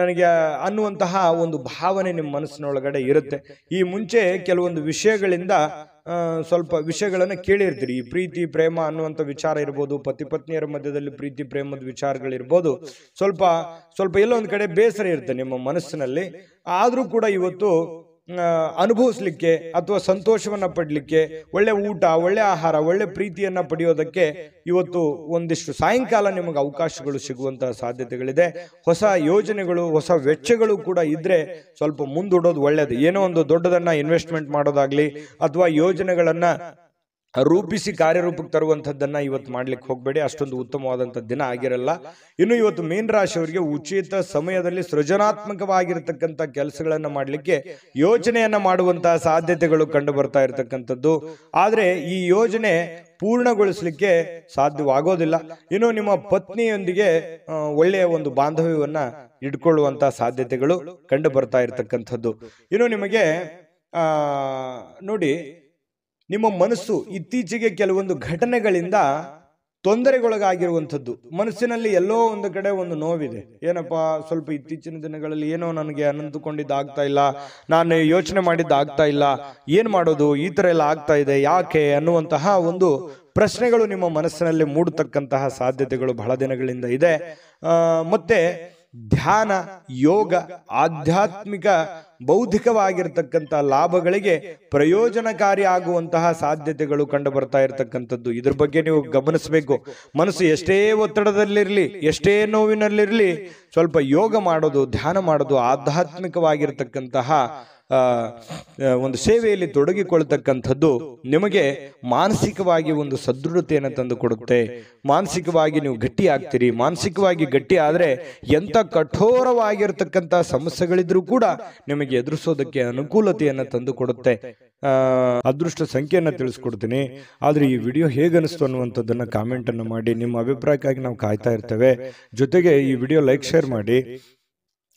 ನನಗೆ ಅನ್ನುವಂತಹ ಒಂದು ಭಾವನೆ ನಿಮ್ಮ ಮನಸ್ಸಿನೊಳಗಡೆ ಇರುತ್ತೆ ಈ ಮುಂಚೆ ಕೆಲವೊಂದು ವಿಷಯಗಳಿಂದ ಸ್ವಲ್ಪ ವಿಷಯಗಳನ್ನು ಕೇಳಿರ್ತೀರಿ ಈ ಪ್ರೀತಿ ಪ್ರೇಮ ಅನ್ನುವಂಥ ವಿಚಾರ ಇರ್ಬೋದು ಪತಿ ಪತ್ನಿಯರ ಮಧ್ಯದಲ್ಲಿ ಪ್ರೀತಿ ಪ್ರೇಮದ ವಿಚಾರಗಳಿರ್ಬೋದು ಸ್ವಲ್ಪ ಸ್ವಲ್ಪ ಎಲ್ಲೊಂದು ಕಡೆ ಬೇಸರ ಇರುತ್ತೆ ನಿಮ್ಮ ಮನಸ್ಸಿನಲ್ಲಿ ಆದರೂ ಕೂಡ ಇವತ್ತು ಅನುಭವಿಸ್ಲಿಕ್ಕೆ ಅಥವಾ ಸಂತೋಷವನ್ನು ಪಡಲಿಕ್ಕೆ ಒಳ್ಳೆ ಊಟ ಒಳ್ಳೆ ಆಹಾರ ಒಳ್ಳೆ ಪ್ರೀತಿಯನ್ನು ಪಡೆಯೋದಕ್ಕೆ ಇವತ್ತು ಒಂದಿಷ್ಟು ಸಾಯಂಕಾಲ ನಿಮಗೆ ಅವಕಾಶಗಳು ಸಿಗುವಂತಹ ಸಾಧ್ಯತೆಗಳಿದೆ ಹೊಸ ಯೋಜನೆಗಳು ಹೊಸ ವೆಚ್ಚಗಳು ಕೂಡ ಇದ್ದರೆ ಸ್ವಲ್ಪ ಮುಂದೂಡೋದು ಒಳ್ಳೆಯದು ಏನೋ ಒಂದು ದೊಡ್ಡದನ್ನು ಇನ್ವೆಸ್ಟ್ಮೆಂಟ್ ಮಾಡೋದಾಗಲಿ ಅಥವಾ ಯೋಜನೆಗಳನ್ನು ರೂಪಿಸಿ ಕಾರ್ಯರೂಪಕ್ಕೆ ತರುವಂಥದ್ದನ್ನ ಇವತ್ತು ಮಾಡ್ಲಿಕ್ಕೆ ಹೋಗಬೇಡಿ ಅಷ್ಟೊಂದು ಉತ್ತಮವಾದಂಥ ದಿನ ಆಗಿರಲ್ಲ ಇನ್ನು ಇವತ್ತು ಮೀನ್ ರಾಶಿಯವರಿಗೆ ಉಚಿತ ಸಮಯದಲ್ಲಿ ಸೃಜನಾತ್ಮಕವಾಗಿರ್ತಕ್ಕಂಥ ಕೆಲಸಗಳನ್ನು ಮಾಡಲಿಕ್ಕೆ ಯೋಜನೆಯನ್ನು ಮಾಡುವಂತಹ ಸಾಧ್ಯತೆಗಳು ಕಂಡು ಬರ್ತಾ ಇರತಕ್ಕಂಥದ್ದು ಆದರೆ ಈ ಯೋಜನೆ ಪೂರ್ಣಗೊಳಿಸಲಿಕ್ಕೆ ಸಾಧ್ಯವಾಗೋದಿಲ್ಲ ಇನ್ನು ನಿಮ್ಮ ಪತ್ನಿಯೊಂದಿಗೆ ಒಳ್ಳೆಯ ಒಂದು ಬಾಂಧವ್ಯವನ್ನು ಇಟ್ಕೊಳ್ಳುವಂತಹ ಸಾಧ್ಯತೆಗಳು ಕಂಡು ಬರ್ತಾ ಇರತಕ್ಕಂಥದ್ದು ಇನ್ನು ನಿಮಗೆ ನೋಡಿ ನಿಮ್ಮ ಮನಸ್ಸು ಇತ್ತೀಚೆಗೆ ಕೆಲವೊಂದು ಘಟನೆಗಳಿಂದ ತೊಂದರೆಗೊಳಗಾಗಿರುವಂಥದ್ದು ಮನಸ್ಸಿನಲ್ಲಿ ಎಲ್ಲೋ ಒಂದು ಕಡೆ ಒಂದು ನೋವಿದೆ ಏನಪ್ಪಾ ಸ್ವಲ್ಪ ಇತ್ತೀಚಿನ ದಿನಗಳಲ್ಲಿ ಏನೋ ನನಗೆ ಅನಂತುಕೊಂಡಿದ್ದು ಆಗ್ತಾ ಇಲ್ಲ ನಾನು ಯೋಚನೆ ಮಾಡಿದ್ದು ಆಗ್ತಾ ಇಲ್ಲ ಏನು ಮಾಡೋದು ಈ ಥರ ಎಲ್ಲ ಆಗ್ತಾ ಇದೆ ಯಾಕೆ ಅನ್ನುವಂತಹ ಒಂದು ಪ್ರಶ್ನೆಗಳು ನಿಮ್ಮ ಮನಸ್ಸಿನಲ್ಲಿ ಮೂಡತಕ್ಕಂತಹ ಸಾಧ್ಯತೆಗಳು ಬಹಳ ದಿನಗಳಿಂದ ಇದೆ ಮತ್ತೆ ಧ್ಯಾನ ಯೋಗ ಆಧ್ಯಾತ್ಮಿಕ ಬೌದ್ಧಿಕವಾಗಿರ್ತಕ್ಕಂಥ ಲಾಭಗಳಿಗೆ ಪ್ರಯೋಜನಕಾರಿ ಆಗುವಂತಹ ಸಾಧ್ಯತೆಗಳು ಕಂಡು ಬರ್ತಾ ಇರತಕ್ಕಂಥದ್ದು ಇದ್ರ ಬಗ್ಗೆ ನೀವು ಗಮನಿಸಬೇಕು ಮನಸ್ಸು ಎಷ್ಟೇ ಒತ್ತಡದಲ್ಲಿರಲಿ ಎಷ್ಟೇ ನೋವಿನಲ್ಲಿರಲಿ ಸ್ವಲ್ಪ ಯೋಗ ಮಾಡೋದು ಧ್ಯಾನ ಮಾಡೋದು ಆಧ್ಯಾತ್ಮಿಕವಾಗಿರ್ತಕ್ಕಂತಹ ಒಂದು ಸೇವೆಯಲ್ಲಿ ತೊಡಗಿಕೊಳ್ತಕ್ಕಂಥದ್ದು ನಿಮಗೆ ಮಾನಸಿಕವಾಗಿ ಒಂದು ಸದೃಢತೆಯನ್ನು ಕೊಡುತ್ತೆ ಮಾನಸಿಕವಾಗಿ ನೀವು ಗಟ್ಟಿ ಆಗ್ತೀರಿ ಮಾನಸಿಕವಾಗಿ ಗಟ್ಟಿ ಆದರೆ ಎಂಥ ಕಠೋರವಾಗಿರ್ತಕ್ಕಂಥ ಸಮಸ್ಯೆಗಳಿದ್ರೂ ಕೂಡ ನಿಮಗೆ ಎದುರಿಸೋದಕ್ಕೆ ಅನುಕೂಲತೆಯನ್ನು ತಂದು ತಂದುಕೊಡುತ್ತೆ ಅದೃಷ್ಟ ಸಂಖ್ಯೆಯನ್ನು ತಿಳಿಸ್ಕೊಡ್ತೀನಿ ಆದರೆ ಈ ವಿಡಿಯೋ ಹೇಗನಿಸ್ತು ಅನ್ನುವಂಥದ್ದನ್ನು ಕಾಮೆಂಟನ್ನು ಮಾಡಿ ನಿಮ್ಮ ಅಭಿಪ್ರಾಯಕ್ಕಾಗಿ ನಾವು ಕಾಯ್ತಾ ಇರ್ತೇವೆ ಜೊತೆಗೆ ಈ ವಿಡಿಯೋ ಲೈಕ್ ಶೇರ್ ಮಾಡಿ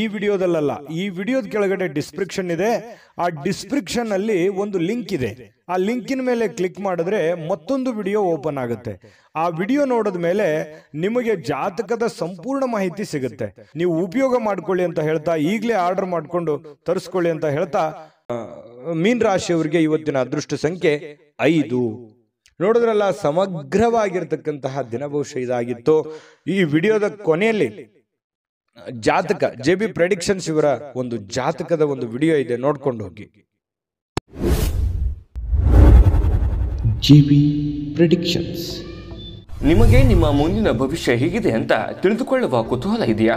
ಈ ವಿಡಿಯೋದಲ್ಲ ಈ ವಿಡಿಯೋದ ಕೆಳಗಡೆ ಡಿಸ್ಕ್ರಿಪ್ಷನ್ ಇದೆ ಆ ಡಿಸ್ಕ್ರಿಪ್ಷನ್ ಅಲ್ಲಿ ಒಂದು ಲಿಂಕ್ ಇದೆ ಆ ಲಿಂಕಿನ ಮೇಲೆ ಕ್ಲಿಕ್ ಮಾಡಿದ್ರೆ ಮತ್ತೊಂದು ವಿಡಿಯೋ ಓಪನ್ ಆಗುತ್ತೆ ಆ ವಿಡಿಯೋ ನೋಡಿದ ಮೇಲೆ ನಿಮಗೆ ಜಾತಕದ ಸಂಪೂರ್ಣ ಮಾಹಿತಿ ಸಿಗುತ್ತೆ ನೀವು ಉಪಯೋಗ ಮಾಡ್ಕೊಳ್ಳಿ ಅಂತ ಹೇಳ್ತಾ ಈಗಲೇ ಆರ್ಡರ್ ಮಾಡಿಕೊಂಡು ತರಿಸ್ಕೊಳ್ಳಿ ಅಂತ ಹೇಳ್ತಾ ಮೀನ್ ರಾಶಿಯವರಿಗೆ ಇವತ್ತಿನ ಅದೃಷ್ಟ ಸಂಖ್ಯೆ ಐದು ನೋಡಿದ್ರಲ್ಲ ಸಮಗ್ರವಾಗಿರ್ತಕ್ಕಂತಹ ದಿನ ಇದಾಗಿತ್ತು ಈ ವಿಡಿಯೋದ ಕೊನೆಯಲ್ಲಿ ಜಾತಕ ಜೆ ಬಿ ಪ್ರೆಡಿಕ್ಷನ್ಸ್ ಇವರ ಒಂದು ಜಾತಕದ ಒಂದು ವಿಡಿಯೋ ಇದೆ ನೋಡ್ಕೊಂಡು ಹೋಗಿ ಜೆ ಬಿ ಪ್ರೆಡಿಕ್ಷನ್ಸ್ ನಿಮಗೆ ನಿಮ್ಮ ಮುಂದಿನ ಭವಿಷ್ಯ ಹೇಗಿದೆ ಅಂತ ತಿಳಿದುಕೊಳ್ಳುವ ಕುತೂಹಲ ಇದೆಯಾ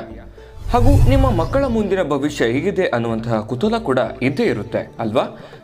ಹಾಗೂ ನಿಮ್ಮ ಮಕ್ಕಳ ಮುಂದಿನ ಭವಿಷ್ಯ ಹೇಗಿದೆ ಅನ್ನುವಂತಹ ಕುತೂಹಲ ಕೂಡ ಇದ್ದೇ ಇರುತ್ತೆ ಅಲ್ವಾ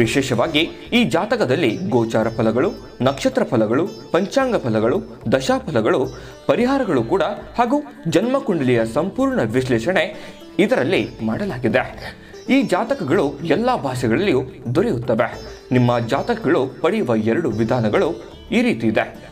ವಿಶೇಷವಾಗಿ ಈ ಜಾತಕದಲ್ಲಿ ಗೋಚಾರ ಫಲಗಳು ನಕ್ಷತ್ರ ಫಲಗಳು ಪಂಚಾಂಗ ಫಲಗಳು ದಶಾಫಲಗಳು ಪರಿಹಾರಗಳು ಕೂಡ ಹಾಗೂ ಜನ್ಮಕುಂಡಲಿಯ ಸಂಪೂರ್ಣ ವಿಶ್ಲೇಷಣೆ ಇದರಲ್ಲಿ ಮಾಡಲಾಗಿದೆ ಈ ಜಾತಕಗಳು ಎಲ್ಲ ಭಾಷೆಗಳಲ್ಲಿಯೂ ದೊರೆಯುತ್ತವೆ ನಿಮ್ಮ ಜಾತಕಗಳು ಪಡೆಯುವ ಎರಡು ವಿಧಾನಗಳು ಈ ರೀತಿ ಇದೆ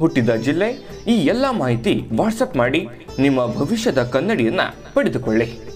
ಹುಟ್ಟಿದ ಜಿಲ್ಲೆ ಈ ಎಲ್ಲ ಮಾಹಿತಿ ವಾಟ್ಸಪ್ ಮಾಡಿ ನಿಮ್ಮ ಭವಿಷ್ಯದ ಕನ್ನಡಿಯನ್ನು ಪಡೆದುಕೊಳ್ಳಿ